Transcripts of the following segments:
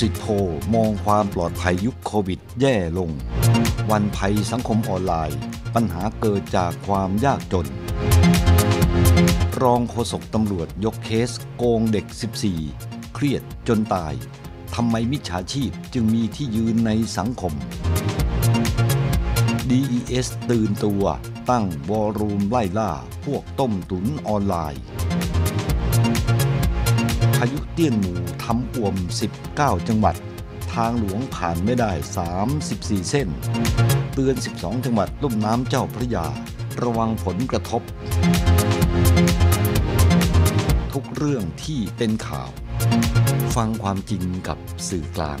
สิ s โพ p มองความปลอดภัยยุคโควิดแย่ลง วันภัยสังคมออนไลน์ปัญหาเกิดจากความยากจน รองโฆษกตำรวจยกเคสโกงเด็ก 14 เครียดจนตาย ทำไมมิจฉาชีพจึงมีที่ยืนในสังคม DES ตื่นตัว ตั้งวอรูมไล่ล่า พวกต้มตุ๋นออนไลน์ายุเตี้ยนหมู่ทำอ่วม 19 จังหวัด ทางหลวงผ่านไม่ได้ 34 เส้น เตือน 12 จังหวัดลุ่มน้ำเจ้าพระยา ระวังผลกระทบ ทุกเรื่องที่เป็นข่าว ฟังความจริงกับสื่อกลาง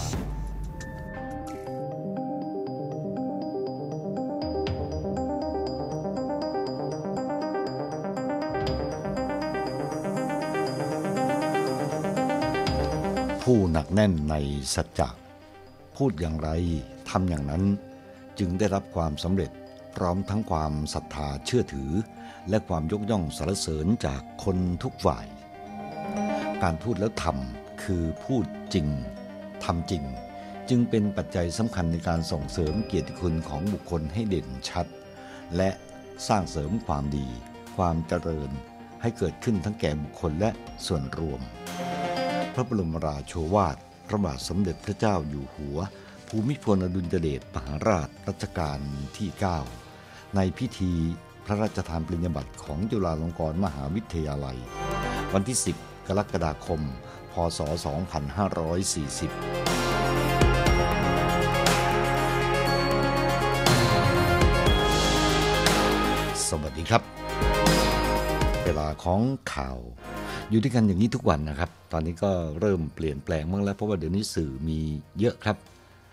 ผู้หนักแน่นในสัจจะพูดอย่างไรทำอย่างนั้น จึงได้รับความสำเร็จพร้อมทั้งความศรัทธาเชื่อถือ และความยกย่องสรรเสริญจากคนทุกฝ่าย การพูดแล้วทำคือพูดจริงทำจริงจึงเป็นปัจจัยสำคัญในการส่งเสริมเกียรติคุณของบุคคลให้เด่นชัด และสร้างเสริมความดี ความเจริญให้เกิดขึ้นทั้งแก่บุคคลและส่วนรวมพระบรมราโชวาทพระบาทสมเด็จพระเจ้าอยู่หัว ภูมิพลอดุลยเดชมหาราชรัชกาลที่ 9 ในพิธีพระราชทานปริญญาบัตรของจุฬาลงกรณ์มหาวิทยาลัย วันที่ 10 กรกฎาคมพศ2540สวัสดีครับ เวลาของข่าวอยู่ด้วยกันอย่างนี้ทุกวันนะครับ ตอนนี้ก็เริ่มเปลี่ยนแปลงบ้างแล้วเพราะว่าเดี๋ยวนี้สื่อมีเยอะครับ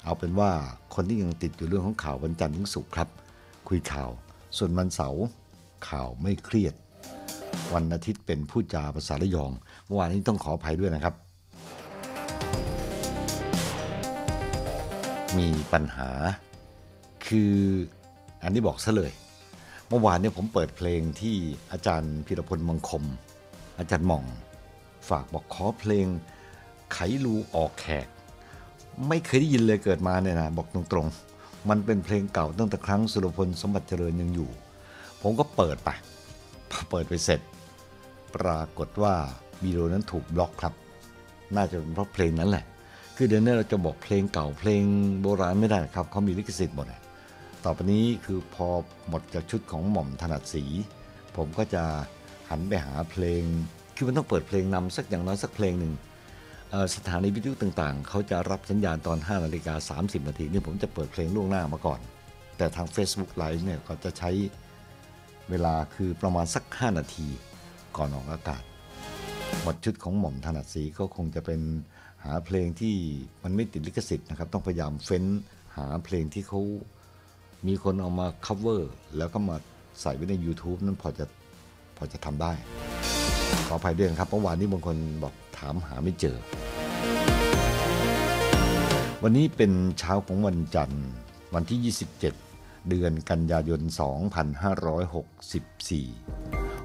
เอาเป็นว่าคนที่ยังติดอยู่เรื่องของข่าววันจันทร์ถึงศุกร์ครับ คุยข่าว ส่วนวันเสาร์ข่าวไม่เครียด วันอาทิตย์เป็นผู้จาภาษาละยอง เมื่อวานนี้ต้องขออภัยด้วยนะครับ มีปัญหาคืออันนี้บอกซะเลยเมื่อวานนี้ผมเปิดเพลงที่อาจารย์พิรพลมังคมอาจารย์หม่องฝากบอกขอเพลง ไขลูออกแขก ไม่เคยได้ยินเลยเกิดมาเนี่ยนะบอกตรงๆมันเป็นเพลงเก่าตั้งแต่ครั้งสุรพล สมบัติเจริญยังอยู่ ผมก็เปิดไปพอเปิดไปเสร็จ ปรากฏว่าวีดีโอนั้นถูกบล็อกครับ น่าจะเป็นเพราะเพลงนั้นแหละ คือเดี๋ยวนี้เราจะบอกเพลงเก่าเพลง โบราณไม่ได้ครับเขามีลิขสิทธิ์หมดเลยต่อไปนี้คือพอหมดจากชุดของหม่อมถนัดสี ผมก็จะหันไปหาเพลง คือมันต้องเปิดเพลงนำ สักอย่างน้อยสักเพลงหนึ่ง สถานีวิทยุต่างๆ เขาจะรับสัญญาณตอน 5 นาฬิกา30 นาทีนี่ผมจะเปิดเพลงล่วงหน้ามาก่อน แต่ทาง Facebook Live เนี่ยเขาจะใช้เวลาคือประมาณสัก 5 นาทีก่อนออกอากาศ หมดชุดของหม่อมถนัดสีก็คงจะเป็นหาเพลงที่มันไม่ติดลิขสิทธิ์นะครับต้องพยายามเฟ้นหาเพลงที่เขามีคนเอามา cover แล้วก็มาใส่ไว้ใน YouTube นั่นพอจะพอจะทำได้ ขออภัยด้วยครับเมื่อวานนี้บางคนบอกถามหาไม่เจอ วันนี้เป็นเช้าของวันจันทร์ วันที่ 27 เดือนกันยายน 2564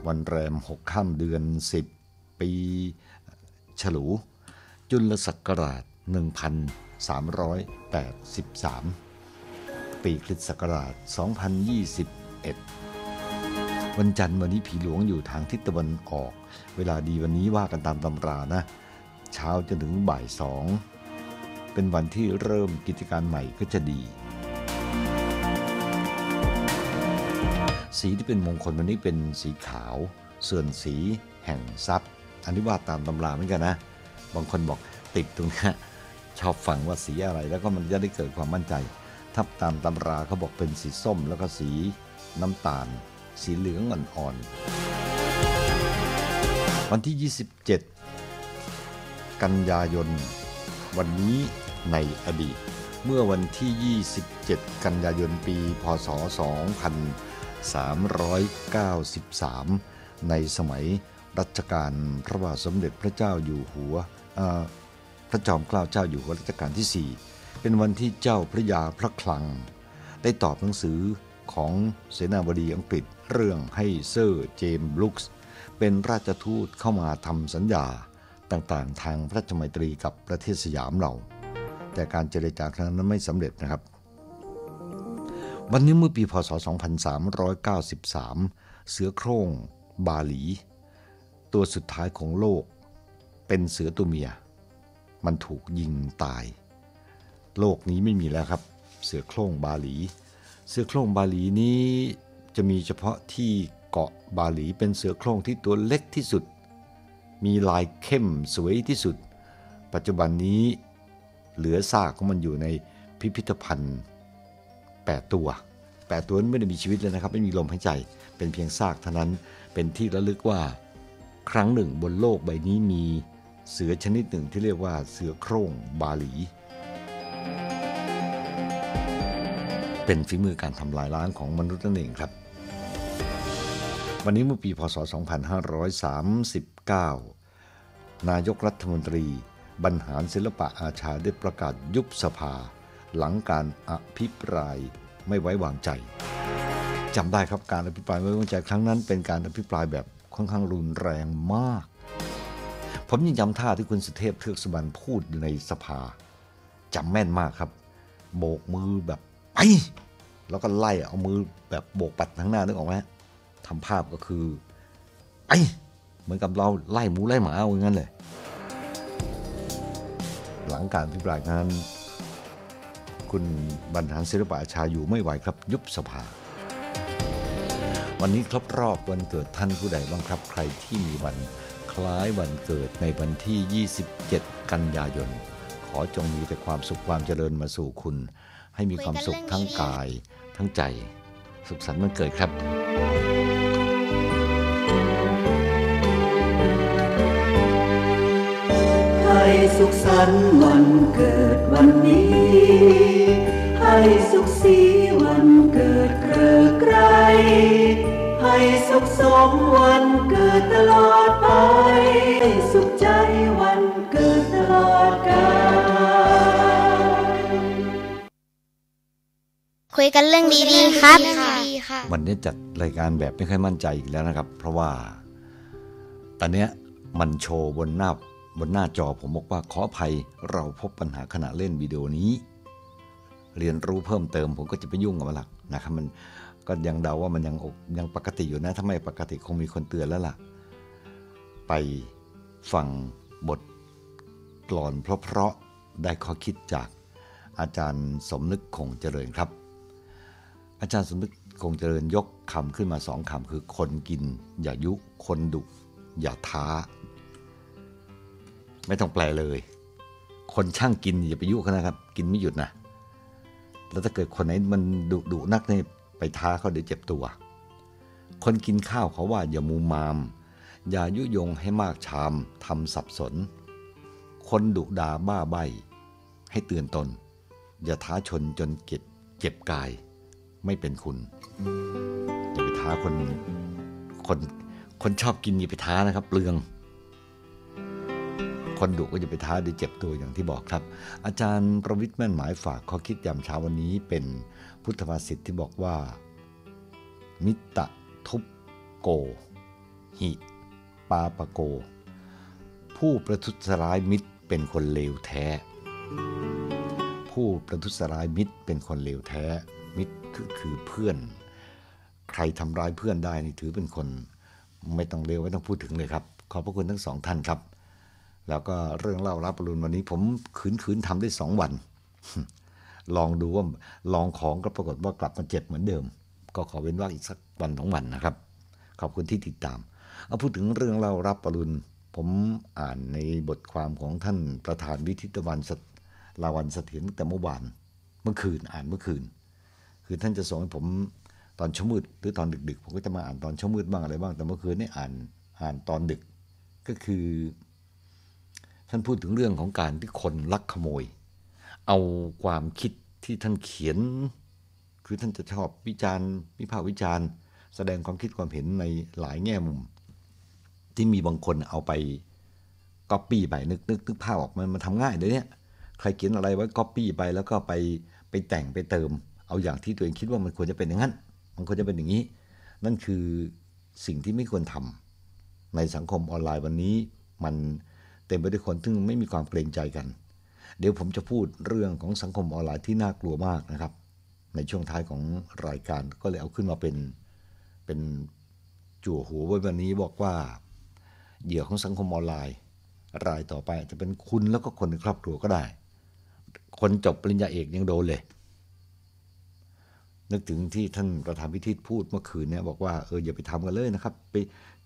วันแรม 6 ค่ำเดือน 10 ปี ฉลู จุลศักราช 1383 ปีคริสต์ศักราช 2021วันจันทร์วันนี้ ผีหลวงอยู่ทางทิศตะวันออก เวลาดีวันนี้ว่ากันตามตำรานะ เช้าจนถึงบ่ายสอง เป็นวันที่เริ่มกิจการใหม่ก็จะดี สีที่เป็นมงคลวันนี้เป็นสีขาว เสื่อนสีแห่งทรัพย์ อันนี้ว่าตามตำราเหมือนกันนะ บางคนบอกติดตรงนี้ชอบฟังว่าสีอะไร แล้วก็มันจะได้เกิดความมั่นใจ ถ้าตามตำราเขาบอกเป็นสีส้ม แล้วก็สีน้ำตาลสีเหลืองอ่อนๆวันที่ 27 กันยายน วันนี้ในอดีต เมื่อวันที่ 27กันยายน ปี พศ2393ในสมัยรัชกาลพระบาทสมเด็จพระเจ้าอยู่หัวพระจอมเกล้าเจ้า อยู่หัวรัชกาลที่ 4 เป็นวันที่เจ้าพระยาพระคลังได้ตอบหนังสือของเสนาบดีอังกฤษเรื่องให้เซอร์เจมส์ลุกส์เป็นราชทูตเข้ามาทำสัญญาต่างๆ ทางพระาชมัยตรีกับประเทศสยามเราแต่การเจรจาครั้งนั้นไม่สำเร็จนะครับ วันนี้เมื่อปีพศ2393 เสือโคร่งบาหลี ตัวสุดท้ายของโลกเป็นเสือตัวเมีย มันถูกยิงตาย โลกนี้ไม่มีแล้วครับ เสือโคร่งบาหลี เสือโคร่งบาหลีนี้จะมีเฉพาะที่เกาะบาหลีเป็นเสือโคร่งที่ตัวเล็กที่สุด มีลายเข้มสวยที่สุด ปัจจุบันนี้เหลือซากของมันอยู่ในพิพิธภัณฑ์ 8 ตัว8ตัวนั้นไม่ได้มีชีวิตเลยนะครับไม่มีลมหายใจเป็นเพียงซากเท่านั้นเป็นที่ระลึกว่าครั้งหนึ่งบนโลกใบนี้มีเสือชนิดหนึ่งที่เรียกว่าเสือโคร่งบาหลี เป็นฝีมือการทำลายล้างของมนุษย์นั่นเองครับวันนี้เมื่อปีพศ 2539 นายกรัฐมนตรีบรรหารศิลปะอาชาได้ประกาศยุบสภา หลังการอภิปรายไม่ไว้วางใจ จำได้ครับการอภิปรายไม่ไว้วางใจครั้งนั้นเป็นการอภิปรายแบบค่อนข้างรุนแรงมาก ผมยังจำท่าที่คุณสุเทพ เทือกสุบรรณพูดในสภาจำแม่นมากครับ โบกมือแบบไปแล้วก็ไล่เอามือแบบโบกปัดทั้งหน้านึกออกไหมทำภาพก็คือ ไอเหมือนกับเราไล่หมูไล่หมาเอาอย่างนั้นเลยหลังการพิปรายนั้น คุณบรรหารศิลปะชาอยู่ไม่ไหวครับยุบสภา วันนี้ครบรอบวันเกิดท่านผู้ใดบ้างครับใครที่มีวันคล้ายวันเกิดในวันที่ 27 กันยายน ขอจงมีแต่ความสุขความเจริญมาสู่คุณ ให้มีความสุขทั้งกายทั้งใจสุขสันต์วันเกิดครับ ให้สุขสันต์วันเกิดวันนี้ ให้สุขสีวันเกิดเกลดไกรให้สุขสมวันเกิดตลอดไป ให้สุขใจวันเกิดตลอดกาล คุยกันเรื่องดีๆครับค่ะวันนี้จัดรายการแบบไม่ค่อยมั่นใจอีกแล้วนะครับ เพราะว่าตอนเนี้ย มันโชว์บนหน้าบนหน้าจอผมบอกว่าขออภัยเราพบปัญหาขณะเล่นวิดีโอนี้ เรียนรู้เพิ่มเติมผมก็จะไปยุ่งกับมันหลักนะครับมันก็ยังเดาว่ามันยังยังปกติอยู่นะถ้าไม่ปกติคงมีคนเตือนแล้วล่ะ ไป ฟังบทกลอนเพราะ ๆ ได้ข้อคิดจากอาจารย์สมนึกคงเจริญครับ อาจารย์สมนึกคงเจริญยกคำขึ้นมาสองคำคือ คนกิน อย่ายุคนดุ อย่าท้า ไม่ต้องแปลเลย คนช่างกิน อย่าไปยุเขานะครับ กินไม่หยุดนะ แล้วถ้าเกิดคนไหนมันดุดุนักเนี่ยไปท้าเขาเดี๋ยวเจ็บตัว คนกินข้าวเขาว่า อย่ามูมาม อย่ายุยงให้มากชามทำสับสน คนดุดาบ้าใบ ให้เตือนตน อย่าท้าชนจนเก็บเจ็บกาย ไม่เป็นคุณอย่าไปท้าคน คน คนชอบกินอย่าไปท้านะครับเปลือง คนดุก็จะไปท้าเดยเจ็บตัวอย่างที่บอกครับ อาจารย์ประวิทย์แม่นหมายฝากข้อคิดยามเช้าวันนี้เป็นพุทธภาษิตที่บอกว่า มิตรทุบโก หิ ปาปโก ผู้ประทุษร้ายมิตรเป็นคนเลวแท้ ผู้ประทุษร้ายมิตรเป็นคนเลวแท้ มิตรก็คือเพื่อนใครทำร้ายเพื่อนได้นี่ถือเป็นคน ไม่ต้องเลวไม่ต้องพูดถึงเลยครับ ขอบพระคุณทั้งสองท่านครับ แล้วก็เรื่องเล่ารับปรุนวันนี้ผมคืนคืนทำได้สองวัน ลองดูว่าลองของก็ปรากฏว่ากลับมาเจ็บเหมือนเดิม ก็ขอเว้นว่าอีกสักวันสองวันนะครับ ขอบคุณที่ติดตามเอาพูดถึงเรื่องเล่ารับปรุนผมอ่านในบทความของท่านประธานวิทิตวันลาวันเสถียรแต่เมื่อวาน เมื่อคืนอ่านเมื่อคืน คือท่านจะส่งให้ผมตอนเช้ามืดหรือตอนดึก ๆ ผมก็จะมาอ่านตอนเช้ามืดบ้างอะไรบ้าง แต่เมื่อคืนนี่อ่านอ่านตอนดึก ก็คือ ท่านพูดถึงเรื่องของการที่คนลักขโมย เอาความคิดที่ท่านเขียน คือท่านจะชอบวิจารณ์วิพากษ์วิจารณ์แสดงความคิดความเห็นในหลายแง่มุม ที่มีบางคนเอาไปก๊อปปี้ไปนึกนึกนึกภาพออกมันมันทำง่ายเลยเนี่ยใครเขียนอะไรไว้ก๊อปปี้ไปแล้วก็ไปไปแต่งไปเติม เอาอย่างที่ตัวเองคิดว่ามันควรจะเป็นอย่างนั้นมันก็จะเป็นอย่างนี้ นั่นคือสิ่งที่ไม่ควรทำ ในสังคมออนไลน์วันนี้มันเต็มไปด้วยคนที่ไม่มีความเกรงใจกัน เดี๋ยวผมจะพูดเรื่องของสังคมออนไลน์ที่น่ากลัวมากนะครับ ในช่วงท้ายของรายการก็เลยเอาขึ้นมาเป็นเป็นจั่วหัวไว้วันนี้บอกว่า เหยื่อของสังคมออนไลน์รายต่อไปจะเป็นคุณแล้วก็คนในครอบครัวก็ได้ คนจบปริญญาเอกยังโดนเลยนึกถึงที่ท่านประธานพิธีพูดเมื่อคืนเนี่ยบอกว่าเอออย่าไปทำกันเลยนะครับไป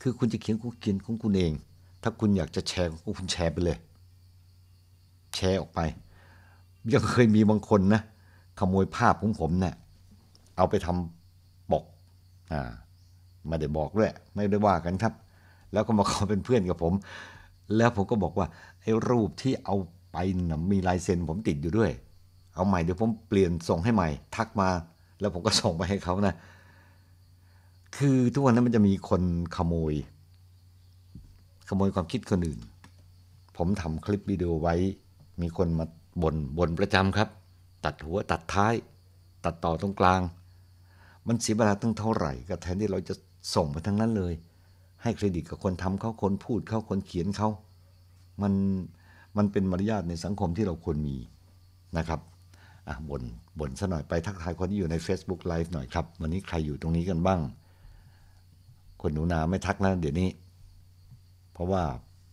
คือคุณจะเขียนคุณเขียนของคุณเอง ถ้าคุณอยากจะแชร์ ก็คุณแชร์ไปเลย แชร์ออกไป ยังเคยมีบางคนนะขโมยภาพของผมเนะี่ยเอาไปทำปกอ่าไม่ได้บอกด้วยไม่ได้ว่ากันครับ แล้วก็มาขอเป็นเพื่อนกับผม แล้วผมก็บอกว่าไอ้รูปที่เอาไปนะมีลายเซ็น ผมติดอยู่ด้วย เอาใหม่เดี๋ยวผมเปลี่ยนส่งให้ใหม่ ทักมาแล้วผมก็ส่งไปให้เขานะ คือทุกวันนั้นมันจะมีคนขโมย ขโมยความคิดคนอื่น ผมทำคลิปวิดีโอไว้ มีคนมาบน่นบ่นประจำครับ ตัดหัวตัดท้าย ตัดต่อตรงกลาง มันเสียเวลาตั้งเท่าไหร่ ก็แทนที่เราจะส่งไปทั้งนั้นเลย ให้เครดิตกับคนทำเขาคนพูดเขาคนเขียนเขา มัน มันเป็นมารยาทในสังคมที่เราควรมีนะครับอบน่นบ่นซะหน่อยไปทักทายคนที่อยู่ใน Facebook Live หน่อยครับ วันนี้ใครอยู่ตรงนี้กันบ้าง คนหนูนาไม่ทักแล้วเดี๋ยวนี้ เพราะว่า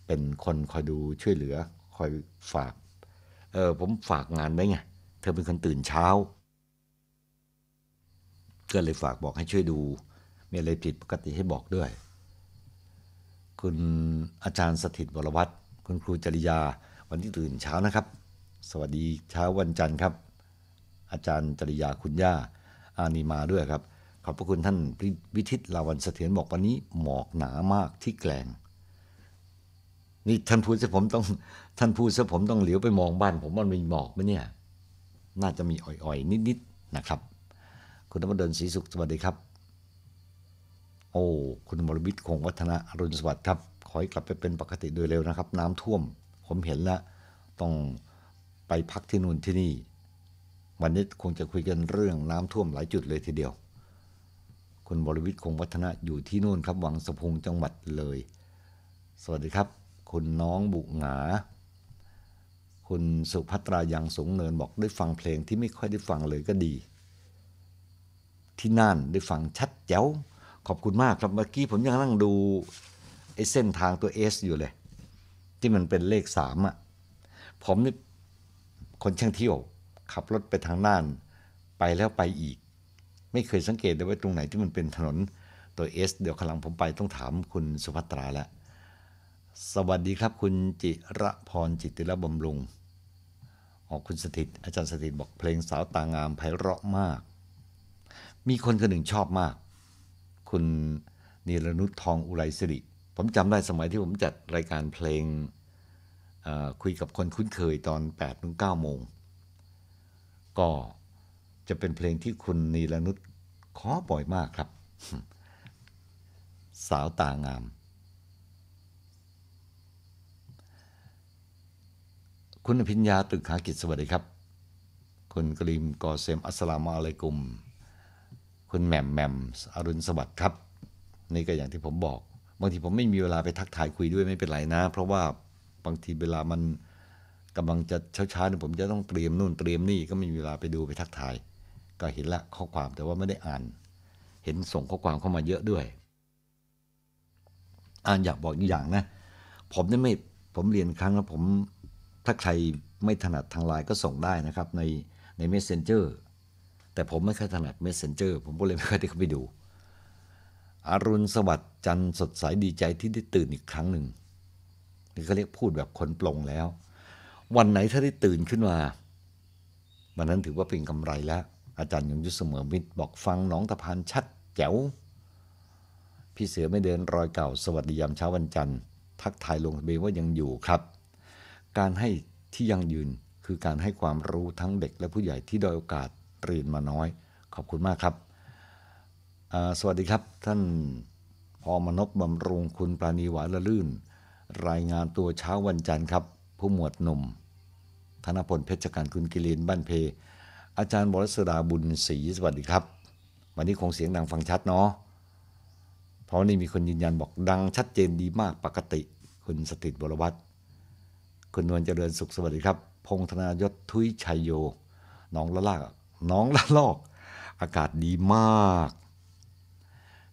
เป็นคนคอยดูช่วยเหลือ คอยฝาก เออผมฝากงานได้ไง เธอเป็นคนตื่นเช้าก็เลยฝากบอกให้ช่วยดูมีอะไรผิดปกติให้บอกด้วย คุณอาจารย์สถิตบรวัตรคุณครูจริยา วันที่ตื่นเช้านะครับ สวัสดีเช้าวันจันทร์ครับอาจารย์จริยาคุณย่า อานีมาด้วยครับ ขอบพระคุณท่านวิทิตลาวันเสถียรบอกวันนี้ หมอกหนามากที่แกลง นี่ท่านพูดซะผมต้อง ท่านพูดซะผมต้องเหลียวไปมองบ้าน ผมมันมีหมอกไหมเนี่ยน่าจะมีอ่อยๆ นิดๆนนะครับ คุณธรรมเดินศรีสุขสวัสดีครับ โอ้ คุณมรวิทย์คงวัฒนะอรุณสวัสดิ์ครับ ขอให้กลับไปเป็นปกติโดยเร็วนะครับ น้ำท่วม ผมเห็นแล้วต้องไปพักที่นู่นที่นี่วันนี้คงจะคุยกันเรื่องน้ำท่วมหลายจุดเลยทีเดียว คุณบริวิทย์คงวัฒนะอยู่ที่นู่นครับวังสะพุงจังหวัดเลย สวัสดีครับคุณน้องบุหงาคุณสุภัตรายังสงเนินบอก ได้ฟังเพลงที่ไม่ค่อยได้ฟังเลยก็ดี ที่น่านได้ฟังชัดแจ๋ว ขอบคุณมากครับเมื่อกี้ผมยังนั่งดูไอ้เส้นทางตัว S อยู่เลยที่มันเป็นเลขสามอ่ะผมนี่คนช่างเที่ยวขับรถไปทางน่าน ไปแล้วไปอีก ไม่เคยสังเกตเลยว่าตรงไหนที่มันเป็นถนนตัวเอสเดี๋ยวขลังผมไปต้องถามคุณสุภัตราละ สวัสดีครับคุณจิระพรจิติระบำรุง ออกคุณสถิตอาจารย์สถิตบอกเพลงสาวตางามไพเราะมาก มีคนคนหนึ่งชอบมาก คุณนีรนุชทองอุไรสิริ ผมจำได้สมัยที่ผมจัดรายการเพลงคุยกับคนคุ้นเคยตอน8ปดถึงเโมงก็จะเป็นเพลงที่คุณนีลนุชขอบ่อยมากครับ สาวตางาม คุณพิญญาตึกขากิจสวัสดีครับคุณกรีมกอเซมอัสลามอะลัยกุมคุณแหม่มแหม่มอรุณสวัสดิ์ครับ นี่ก็อย่างที่ผมบอก บางทีผมไม่มีเวลาไปทักทายคุยด้วยไม่เป็นไรนะเพราะว่าบางทีเวลามันกำลังจะเช้าๆเนี่ยผมจะต้องเตรียมนู่นเตรียมนี่ก็ไม่มีเวลาไปดูไปทักทาย ก็เห็นละข้อความแต่ว่าไม่ได้อ่าน เห็นส่งข้อความเข้ามาเยอะด้วย อ่านอยากบอกอีกอย่างนะ ผมเนี่ยไม่ผมเรียนครั้งแล้วผมถ้าใครไม่ถนัดทางไลน์ก็ส่งได้นะครับ ในใน messenger แต่ผมไม่ค่อยถนัด messenger ผมก็เลยไม่ค่อยได้เข้าไปดูอรุณสวัสดิ์จันสดใสดีใจที่ได้ตื่นอีกครั้งหนึ่งนี่เขาเรียกพูดแบบคนปลงแล้ววันไหนถ้าได้ตื่นขึ้นมาวันนั้นถือว่าเป็นกำไรแล้ว อาจารย์ยงยุทธเสมอมิตรบอกฟังน้องตะพานชัดแจ๋ว พี่เสือไม่เดินรอยเก่า สวัสดียามเช้าวันจันทร์ ทักทายลงทะเบียนว่ายังอยู่ครับ การให้ที่ยังยืนคือการให้ความรู้ทั้งเด็กและผู้ใหญ่ที่ด้อยโอกาส เรียนมาน้อย ขอบคุณมากครับ สวัสดีครับ ท่านพอมนบบำรุงคุณปราณีหวานละลื่น รายงานตัวเช้าวันจันทร์ครับ ผู้หมวดหนุ่มธนพลเพชรการคุณกิรินบ้านเพ อาจารย์บรสดาบุญศรีสวัสดีครับ วันนี้คงเสียงดังฟังชัดเนาะเพราะนี่มีคนยืนยันบอกดัง ชัดเจนดีมากปกติ คุณสติบรวัตรคุณนวลเจริญสุขสวัสดีครับ พงธนายศทุยชัยโยน้องละลากน้องละลอก อากาศดีมาก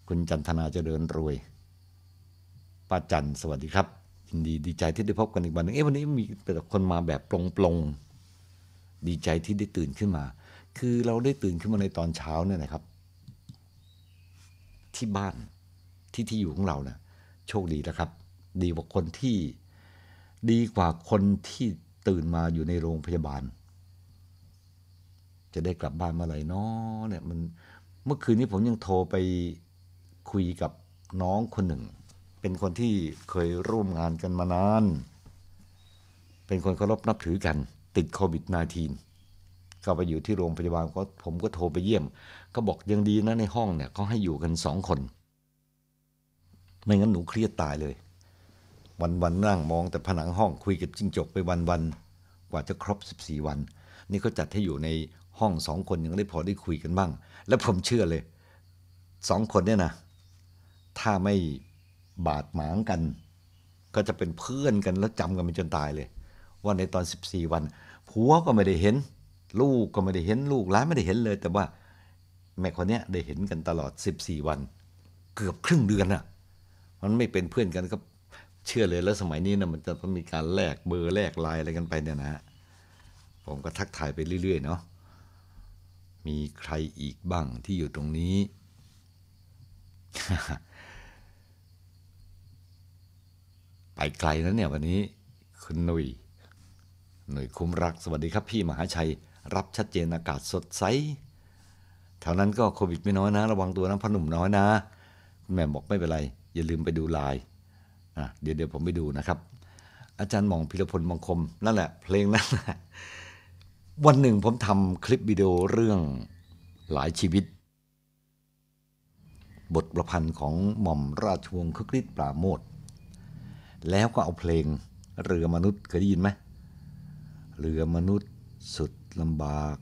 คุณจันทนาเจริญรวยป้าจันสวัสดีครับินดีดีใจที่ได้พบกันอีกวันนึงเอ๊ะวันนี้มีแต่คนมาแบบปลงๆ ดีใจที่ได้ตื่นขึ้นมา คือเราได้ตื่นขึ้นมาในตอนเช้าเนี่ยนะครับ ที่บ้านที่ที่อยู่ของเราเนะ่ยโชคดีนะครับ ดีกว่าคนที่ดีกว่าคนที่ตื่นมาอยู่ในโรงพยาบาล จะได้กลับบ้านเมื่อไหร่นาะเนี่ย มันเมื่อคืนนี้ผมยังโทรไปคุยกับน้องคนหนึ่งเป็นคนที่เคยร่วมงานกันมานาน เป็นคนเคารพนับถือกันติดโควิด -19 ก็ไปอยู่ที่โรงพยาบาลก็ผมก็โทรไปเยี่ยม ก็บอกยังดีนะในห้องเนี่ยเขาให้อยู่กันสองคน ไม่งั้นหนูเครียดตายเลย วันวันนั่งมองแต่ผนังห้องคุยกับจิ้งจกไปวันวันกว่าจะครบ14 วัน นี่เขาจัดให้อยู่ในห้องสองคนยังได้พอได้คุยกันบ้าง และผมเชื่อเลยสองคนเนี่ยนะ ถ้าไม่บาดหมางกัน ก็จะเป็นเพื่อนกัน แล้วจำกันไปจนตายเลย ว่าในตอน 14 วันผัวก็ไม่ได้เห็น ลูกก็ไม่ได้เห็นลูกหลานไม่ได้เห็นเลย แต่ว่า แม่คนนี้ได้เห็นกันตลอด 14 วัน เกือบครึ่งเดือนอ่ะ มันไม่เป็นเพื่อนกันก็ เชื่อเลย แล้วสมัยนี้นะมันจะต้องมีการแลกเบอร์แลกไลน์อะไรกันไปเนี่ยนะะผมก็ทักทายไปเรื่อยๆ เนาะมีใครอีกบ้างที่อยู่ตรงนี้ไปไกลแล้วเนี่ย วันนี้คุณหนุย่ย หนุ่ยคุ้มรัก สวัสดีครับพี่มหาชัย รับชัดเจนอากาศสดใสแถวนั้นก็โควิดไม่น้อยนะ ระวังตัวนะพ่อหนุ่มน้อยนะคุณแม่บอกไม่เป็นไร อย่าลืมไปดูไลน์อ่ะเดี๋ยวเดี๋ยวผมไปดูนะครับ อาจารย์มองพิรพลมงคมนั่นแหละเพลงนั้น วันหนึ่งผมทำคลิปวิดีโอเรื่องหลายชีวิต บทประพันธ์ของหม่อมราชวงศ์คึกฤทธิ์ปราโมทแล้วก็เอาเพลงเรือมนุษย์เคยได้ยินไหมเรือมนุษย์ สุดลำบาก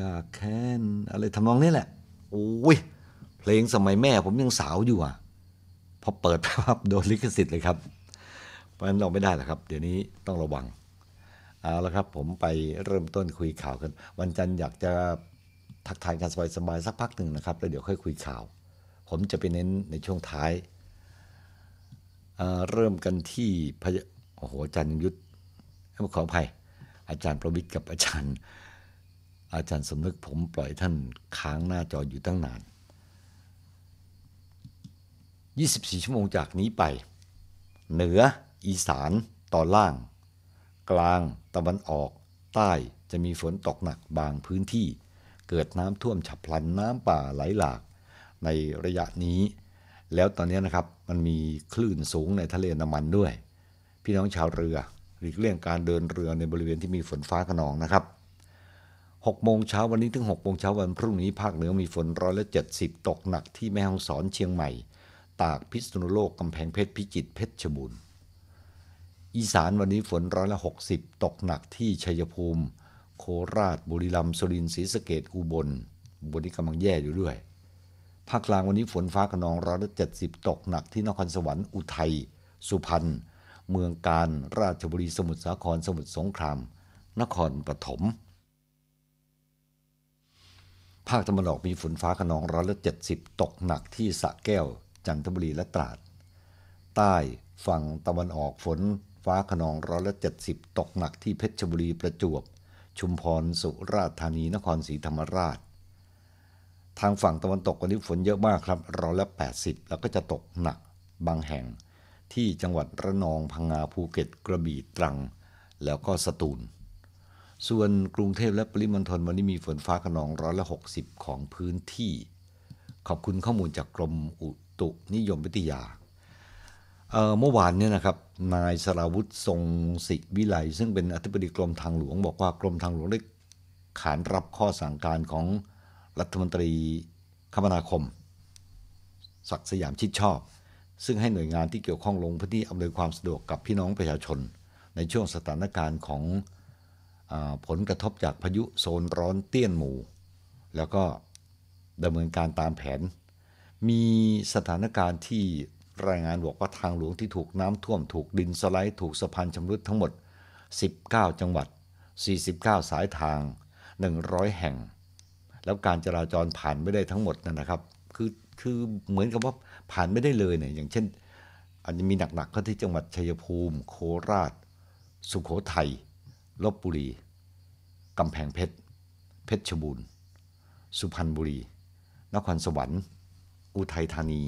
ยากแค้นอะไรทำนองนี้แหละโอ้ยเพลงสมัยแม่ ผมยังสาวอยู่อ่ะ พอเปิดภาพโดนลิขสิทธิ์เลยครับเพราะฉะนั้นเราไม่ได้หรอกครับเดี๋ยวนี้ต้องระวังเอาละครับ ผมไปเริ่มต้นคุยข่าวกัน วันจันทร์อยากจะทักทายกันสบายๆสักพักหนึ่งนะครับ แล้วเดี๋ยวค่อยคุยข่าว ผมจะไปเน้นในช่วงท้ายเริ่มกันที่พระโอ้โหอาจารย์ยุทธขออภัยอาจารย์ประวิทย์กับอาจารย์ อาจารย์สมนึกผมปล่อยท่านค้างหน้าจออยู่ตั้งนาน 24 ชั่วโมงจากนี้ไป เหนืออีสานตอนล่าง กลางตะวันออกใต้จะมีฝนตกหนักบางพื้นที่เกิดน้ำท่วมฉับพลันน้ำป่าไหลหลากในระยะนี้แล้วตอนนี้นะครับมันมีคลื่นสูงในทะเลน้ำมันด้วย พี่น้องชาวเรือหลีกเลี่ยงการเดินเรือในบริเวณที่มีฝนฟ้าขนองนะครับ6โมงเช้าวันนี้ถึง6โมงเช้าวันพรุ่งนี้ภาคเหนือมีฝนร้อยละ70 ตกหนักที่แม่ฮ่องสอนเชียงใหม่ ตากพิษณุโลกกำแพงเพชรพิจิตรเพชรบูรณ์ อีสานวันนี้ฝนร้อยละ60 ตกหนักที่ชัยภูมิโคราชบุรีรัมย์สุรินทร์ศรีสะเกดอุบลบนนี้กำลังแย่อยู่ด้วยภาคกลางวันนี้ฝนฟ้าขนองร้อยละเจ็ดสิบตกหนักที่นครสวรรค์อุทัยสุพรรณเมืองการราชบุรีสมุทรสาครสมุทรสงคราม นครปฐมภาคตะวันออกมีฝนฟ้าขนองร้อยละเจ็ดสิบตกหนักที่สะแก้วจันทบุรีและตราดใต้ฝั่งตะวันออกฝน ฟ้าขนองร้อยละเจ็ดสิบตกหนักที่เพชรบุรีประจวบชุมพรสุราษฎร์ธานีนครศรีธรรมราชทางฝั่งตะวันตกวันนี้ฝนเยอะมากครับ ร้อยละ80 แล้วก็จะตกหนักบางแห่งที่จังหวัดระนองพังงา ภูเก็ตกระบี่ตรังแล้วก็สตูล ส่วนกรุงเทพและปริมณฑลวันนี้มีฝนฟ้าขนองร้อยละ 60 ของพื้นที่ ขอบคุณข้อมูลจากกรมอุตุนิยมวิทยา เมื่อวานเนี่ยนะครับ นายสราวุธทรงศิวิไลซึ่งเป็นอธิบดีกรมทางหลวง บอกว่ากรมทางหลวงได้ขานรับข้อสั่งการของรัฐมนตรีคมนาคม ศักสยามชิดชอบ ซึ่งให้หน่วยงานที่เกี่ยวข้องลงพื้นที่อำนวยความสะดวกกับพี่น้องประชาชน ในช่วงสถานการณ์ของอผลกระทบจากพายุโซนร้อนเตี้ยนหมู่ แล้วก็ดำเนินการตามแผน มีสถานการณ์ที่รายงานบอกว่าทางหลวงที่ถูกน้ำท่วมถูกดินสไลด์ถูกสะพานชำรุดทั้งหมด 19 จังหวัด 49 สายทาง 100 แห่งแล้วการจราจรผ่านไม่ได้ทั้งหมดนะครับ คือ คือ เหมือนกับว่าผ่านไม่ได้เลย เนี่ย อย่างเช่นอาจจะมีหนักๆก็ที่จังหวัดชัยภูมิ โคราช สุขโขทัยลบบุรี กำแพงเพชร เพชรชบูรณ์สุพรรณบุรี นครสวรรค์ อุทัยธานี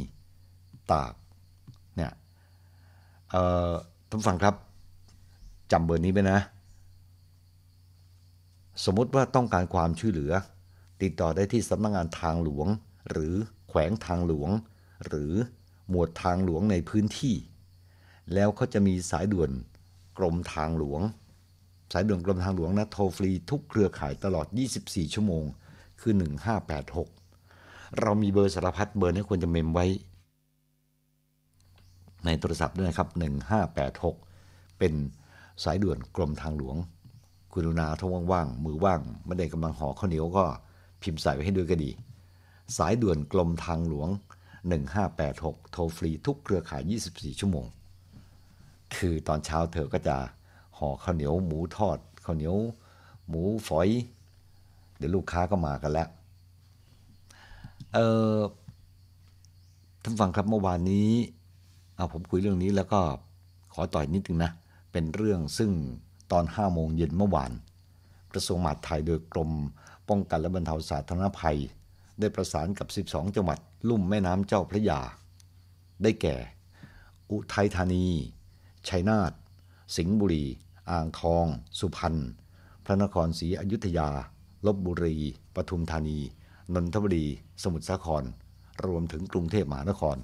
ตาก เนี่ย เออ่ท่านฟังครับจำเบอร์นี้ไปนะ สมมติว่าต้องการความช่วยเหลือติดต่อได้ที่สำนักงงานทางหลวงหรือแขวงทางหลวง หรือหมวดทางหลวงในพื้นที่ แล้วเขาจะมีสายด่วนกรมทางหลวง สายด่วนกรมทางหลวงนะโทรฟรีทุกเครือข่ายตลอด 24 ชั่วโมง คือ 1586 เรามีเบอร์สารพัดเบอร์นี้ควรจะเมมไว้ ในโทรศัพท์ด้วยนะครับ 1586 เป็นสายด่วนกรมทางหลวงคุณุาท้งว่างมือว่างไม่ได้กำลังห่อข้าวเหนียวก็พิมพ์ใส่ไว้ให้ด้วยก็ดี สายด่วนกรมทางหลวง 1586 โทรฟรีทุกเครือข่าย 24 ชั่วโมง คือตอนเช้าเธอก็จะห่อข้าวเหนียวหมูทอดข้าวเหนียวหมูฝอย เดี๋ยวลูกค้าก็มากันแล้ว เออท่านฟังครับเมื่อวานนี้เอาผมคุยเรื่องนี้แล้วก็ขอต่อยนิดนึงนะ เป็นเรื่องซึ่งตอน5โมงเย็นเมื่อวานกระทรวงมหาดไทยโดยกรมป้องกันและบรรเทาสาธารณภัย ได้ประสานกับ 12 จังหวัด ลุ่มแม่น้ำเจ้าพระยา ได้แก่ อุทัยธานี ชัยนาท สิงห์บุรี อ่างทอง สุพรรณ พระนครศรีอยุธยา ลบบุรี ปทุมธานี นนทบุรี สมุทรสาคร รวมถึงกรุงเทพมหานคร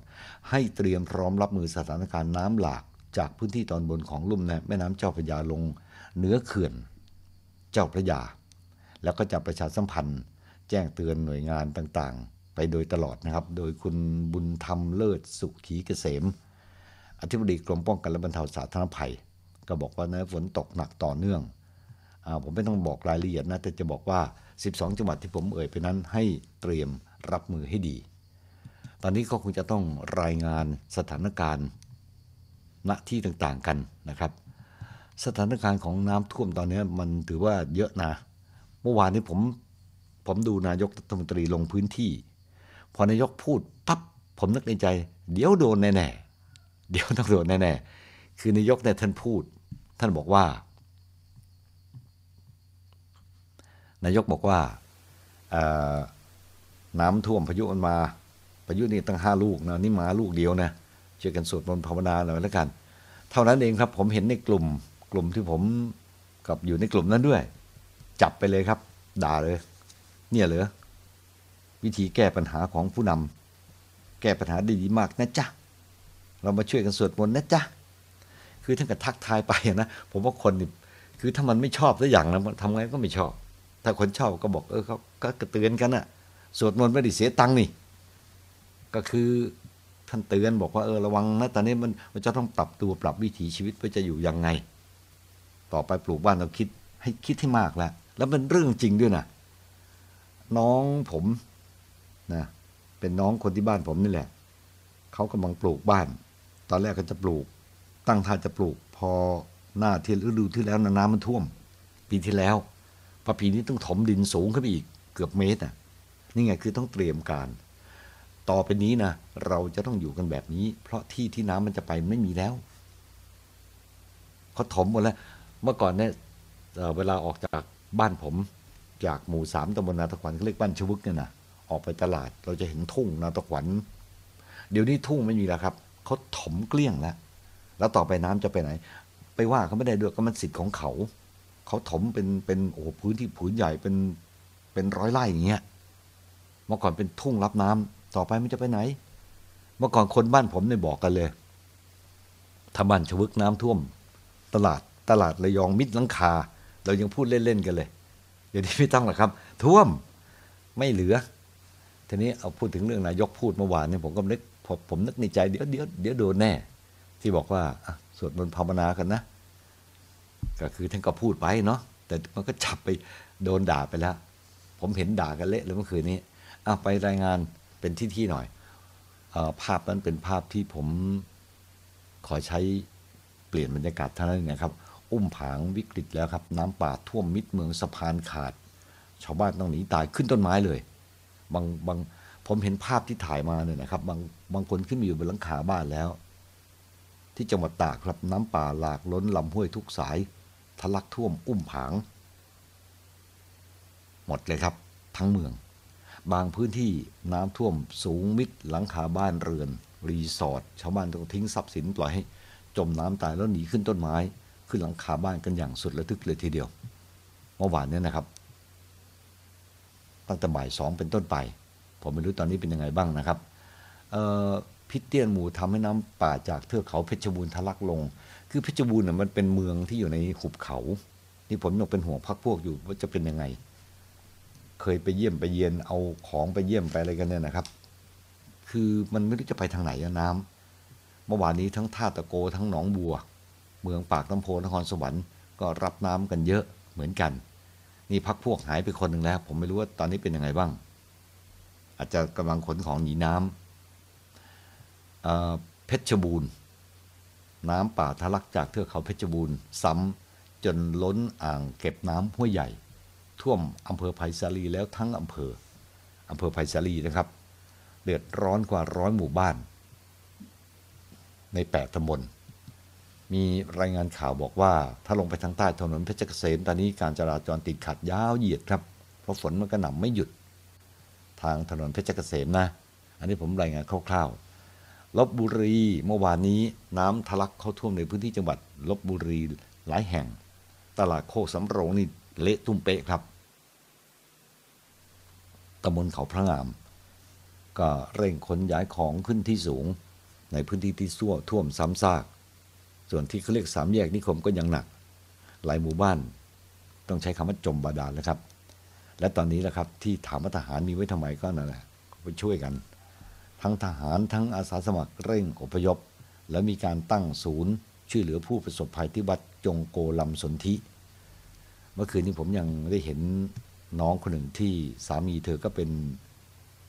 ให้เตรียมพร้อมรับมือสถานการณ์น้ำหลาก จากพื้นที่ตอนบนของลุ่มแม่น้ำเจ้าพระยาลงเหนือเขื่อน เจ้าพระยาแล้วก็จะประชาสัมพันธ์แจ้งเตือนหน่วยงานต่าง ๆ ไปโดยตลอดนะครับ โดยคุณบุญธรรมเลิศสุขีเกษม อธิบดีกรมป้องกันและบรรเทาสาธารณภัย ก็บอกว่านะฝนตกหนักต่อเนื่องอผมไม่ต้องบอกรายละเอียดนะแต่จะบอกว่า 12 จังหวัดที่ผมเอ่ยไปนั้นให้เตรียมรับมือให้ดี ตอนนี้ก็คงจะต้องรายงานสถานการณ์ณที่ต่าง ๆ กันนะครับ สถานการณ์ของน้ำท่วมตอนนี้มันถือว่าเยอะนะเมื่อวานนี้ผมผมดูนายกรัฐมนตรีลงพื้นที่พอนายกพูดปั๊บผมนึกในใจ เดี๋ยวโดนแน่ๆเดี๋ยวต้องโดนแน่ๆคือนายกเนี่ยท่านพูด ท่านบอกว่านายกบอกว่าน้ำท่วมพายุมันมาพายุนี่ตั้งห้าลูกนะนี่มาลูกเดียวนะช่วยกันสวดมนต์ภาวนาหน่อยแล้วกัน เท่านั้นเองครับ ผมเห็นในกลุ่มกลุ่มที่ผมกับอยู่ในกลุ่มนั้นด้วยจับไปเลยครับ ด่าเลย เนี่ยเหรอวิธีแก้ปัญหาของผู้นำแก้ปัญหาได้ดีมากนะจ๊ะ เรามาช่วยกันสวดมนต์นะจ๊ะคือท่านก็ทักทายไปนะ ผมว่าคนนี่คือถ้ามันไม่ชอบสักอย่างนะทำไงก็ไม่ชอบ ถ้าคนชอบก็บอกเออเขาก็เตือนกันอะสวดมนต์ไม่ได้เสียตังค์นี่ ก็คือท่านเตือนบอกว่าเออระวังนะตอนนี้มันมันจะต้องปรับตัวปรับวิถีชีวิตเพื่อจะอยู่ยังไง ต่อไปปลูกบ้านเราคิดให้คิดให้มากแล้วแล้วเป็นเรื่องจริงด้วยนะน้องผมนะเป็นน้องคนที่บ้านผมนี่แหละเขากำลังปลูกบ้าน ตอนแรกเขาจะปลูก ตั้งท่าจะปลูก พอหน้าที่ฤดูที่แล้วน้ำมันท่วมปีที่แล้วพอปีนี้ต้องถมดินสูงขึ้นไปอีกเกือบเมตร อ่ะนี่ไง คือต้องเตรียมการ ต่อไปนี้นะเราจะต้องอยู่กันแบบนี้ เพราะที่ที่น้ำมันจะไปไม่มีแล้วเขาถมหมดแล้วเมื่อก่อนเนี่ยเวลาออกจากบ้านผมจากหมู่สามตำบลนาตะขวันเขาเรียกบ้านชวึกเนี่ยนะออกไปตลาดเราจะเห็นทุ่งนาตะขวันเดี๋ยวนี้ทุ่งไม่มีแล้วครับเขาถมเกลี้ยงแล้วแล้วต่อไปน้ำจะไปไหน ไปว่าเขาไม่ได้ด้วยก็มันสิทธิ์ของเขา เขาถมเป็นเป็นโอ้พื้นที่ผืนใหญ่เป็นเป็นร้อยไร่อย่างเงี้ย เมื่อก่อนเป็นทุ่งรับน้ำ ต่อไปมันจะไปไหน เมื่อก่อนคนบ้านผมเนี่ยบอกกันเลยทำบ้านชวึกน้ำท่วม ตลาดตลาดระยองมิดลังคาเรายังพูดเล่นๆกันเลยเดี๋ยวนี้ไม่ต้องหรอกครับ ท่วมไม่เหลือทีนี้เอาพูดถึงเรื่องนายกพูดเมื่อวานเนี่ย ผมก็นึกผมผมนึกในใจเดี๋ยวเดี๋ยวเดี๋ยวโดนแน่ที่บอกว่าสวดมนต์ภาวนากันนะก็คือท่านก็พูดไปเนาะแต่มันก็จับไปโดนด่าไปแล้วผมเห็นด่ากันเละเลยเมื่อคืนนี้อไปรายงานเป็นที่ที่หน่อยอภาพนั้นเป็นภาพที่ผมขอใช้เปลี่ยนบรรยากาศเท่านั้นนะครับอุ้มผางวิกฤตแล้วครับน้ำป่าท่วมมิดเมืองสะพานขาด ชาวบ้านต้องหนีตายขึ้นต้นไม้เลยบางบางผมเห็นภาพที่ถ่ายมาเนี่ยนะครับบางบางคนขึ้นมาอยู่บนหลังคาบ้านแล้ว ที่จังหวัดตากครับ น้ำป่าหลากล้นลำห้วยทุกสาย ทะลักท่วมอุ้มผาง หมดเลยครับ ทั้งเมือง บางพื้นที่น้ำท่วม สูงมิดหลังคาบ้านเรือน รีสอร์ทชาวบ้านต้องทิ้งทรัพย์สินปล่อยให้ จมน้ำตายแล้วหนีขึ้นต้นไม้ขึ้นหลังคาบ้านกันอย่างสุดระทึกเลยทีเดียวเมื่อวานนี้นะครับ ตั้งแต่บ่ายสองเป็นต้นไปผมไม่รู้ตอนนี้เป็นยังไงบ้างนะครับพิเตียนหมูทำให้น้ำ ป่าจากเทือกเขาเพชรบูรณ์ทะลักลง คือเพชรบูรณ์น่ยมันเป็นเมืองที่อยู่ในหุบเขาที่ผมยกเป็นห่วงพักพวกอยู่ ว่าจะเป็นยังไง เคยไปเยี่ยมไปเย็นเอาของไปเยี่ยมไปอะไรกันเนี่ยนะครับ คือมันไม่รู้จะไปทางไหนน้ำ เมื่อวานนี้ทั้งท่าตะโกทั้งหนองบัวเมืองปากน้ำโพนครสวรรค์ก็รับน้ำกันเยอะเหมือนกัน นี่พักพวกหายไปคนหนึ่งแล้ว ผมไม่รู้ว่าตอนนี้เป็นยังไงบ้าง อาจจะกำลังขนของหนีน้ำเเพชรบูรณ์น้ำป่าทะลักจากเทือกเขาเพชรบูรณ์ ซ้ำจนล้นอ่างเก็บน้ำห้วยใหญ่ ท่วมอำเภอไผ่สาลีแล้วทั้งอำเภออำเภอไผ่สาลีนะครับเดือดร้อนกว่าร้อยหมู่บ้าน ในแปดตำบลมีรายงานข่าวบอกว่า ถ้าลงไปทางใต้ถนนเพชรเกษม ตอนนี้การจราจรติดขัดยาวเหยียดครับ เพราะฝนมันกระหน่ำไม่หยุด ทางถนนเพชรเกษมนะ อันนี้ผมรายงานคร่าวๆลบบุรีเมื่อวานนี้ น้ำทะลักเข้าท่วมในพื้นที่จังหวัดลบบุรีหลายแห่ง ตลาดโคกสำโรง นี่เละตุ้มเป๊ะครับตำบลเขาพระงาม ก็เร่งขนย้ายของขึ้นที่สูง ในพื้นที่ที่ั่วท่วมซ้ำซากส่วนที่เขาเรียกสามแยกนิคมก็ยังหนัก หลายหมู่บ้านต้องใช้คำว่าจมบาดาลนะครับ และตอนนี้นะครับที่ถามว่าทหารมีไว้ทำไม ก็นั่นแหละไปช่วยกัน ทั้งทหารทั้งอาสาสมัครเร่งอพยพ และมีการตั้งศูนย์ช่วยเหลือผู้ประสบภัยที่วัดจงโกลำสนธิเมื่อคืนนี้ผมยังได้เห็นน้องคนหนึ่งที่สามีเธอก็เป็น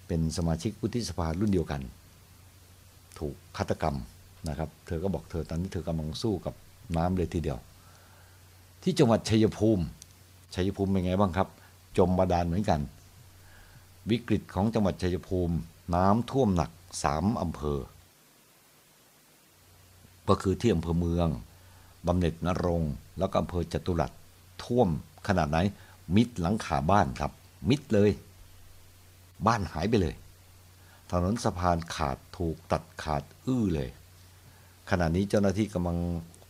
เป็นสมาชิกอุทิสภารุ่นเดียวกัน ถูกฆาตกรรมนะครับเธอก็บอกเธอตอนนี้เธอกำลังสู้กับน้ำเลยทีเดียว ที่จังหวัดชัยภูมิชัยภูมิเป็นไงบ้างครับ จมบาดาลเหมือนกัน วิกฤตของจังหวัดชัยภูมิ น้ำท่วมหนักสามอำเภอ ก็คือที่อำเภอเมืองบำเหน็จนรงแล้วก็อำเภอจตุรัสท่วมขนาดไหน มิดหลังคาบ้านครับ มิดเลย บ้านหายไปเลยถนนสะพานขาดถูกตัดขาดอื้อเลยขณะนี้เจ้าหน้าที่กำลัง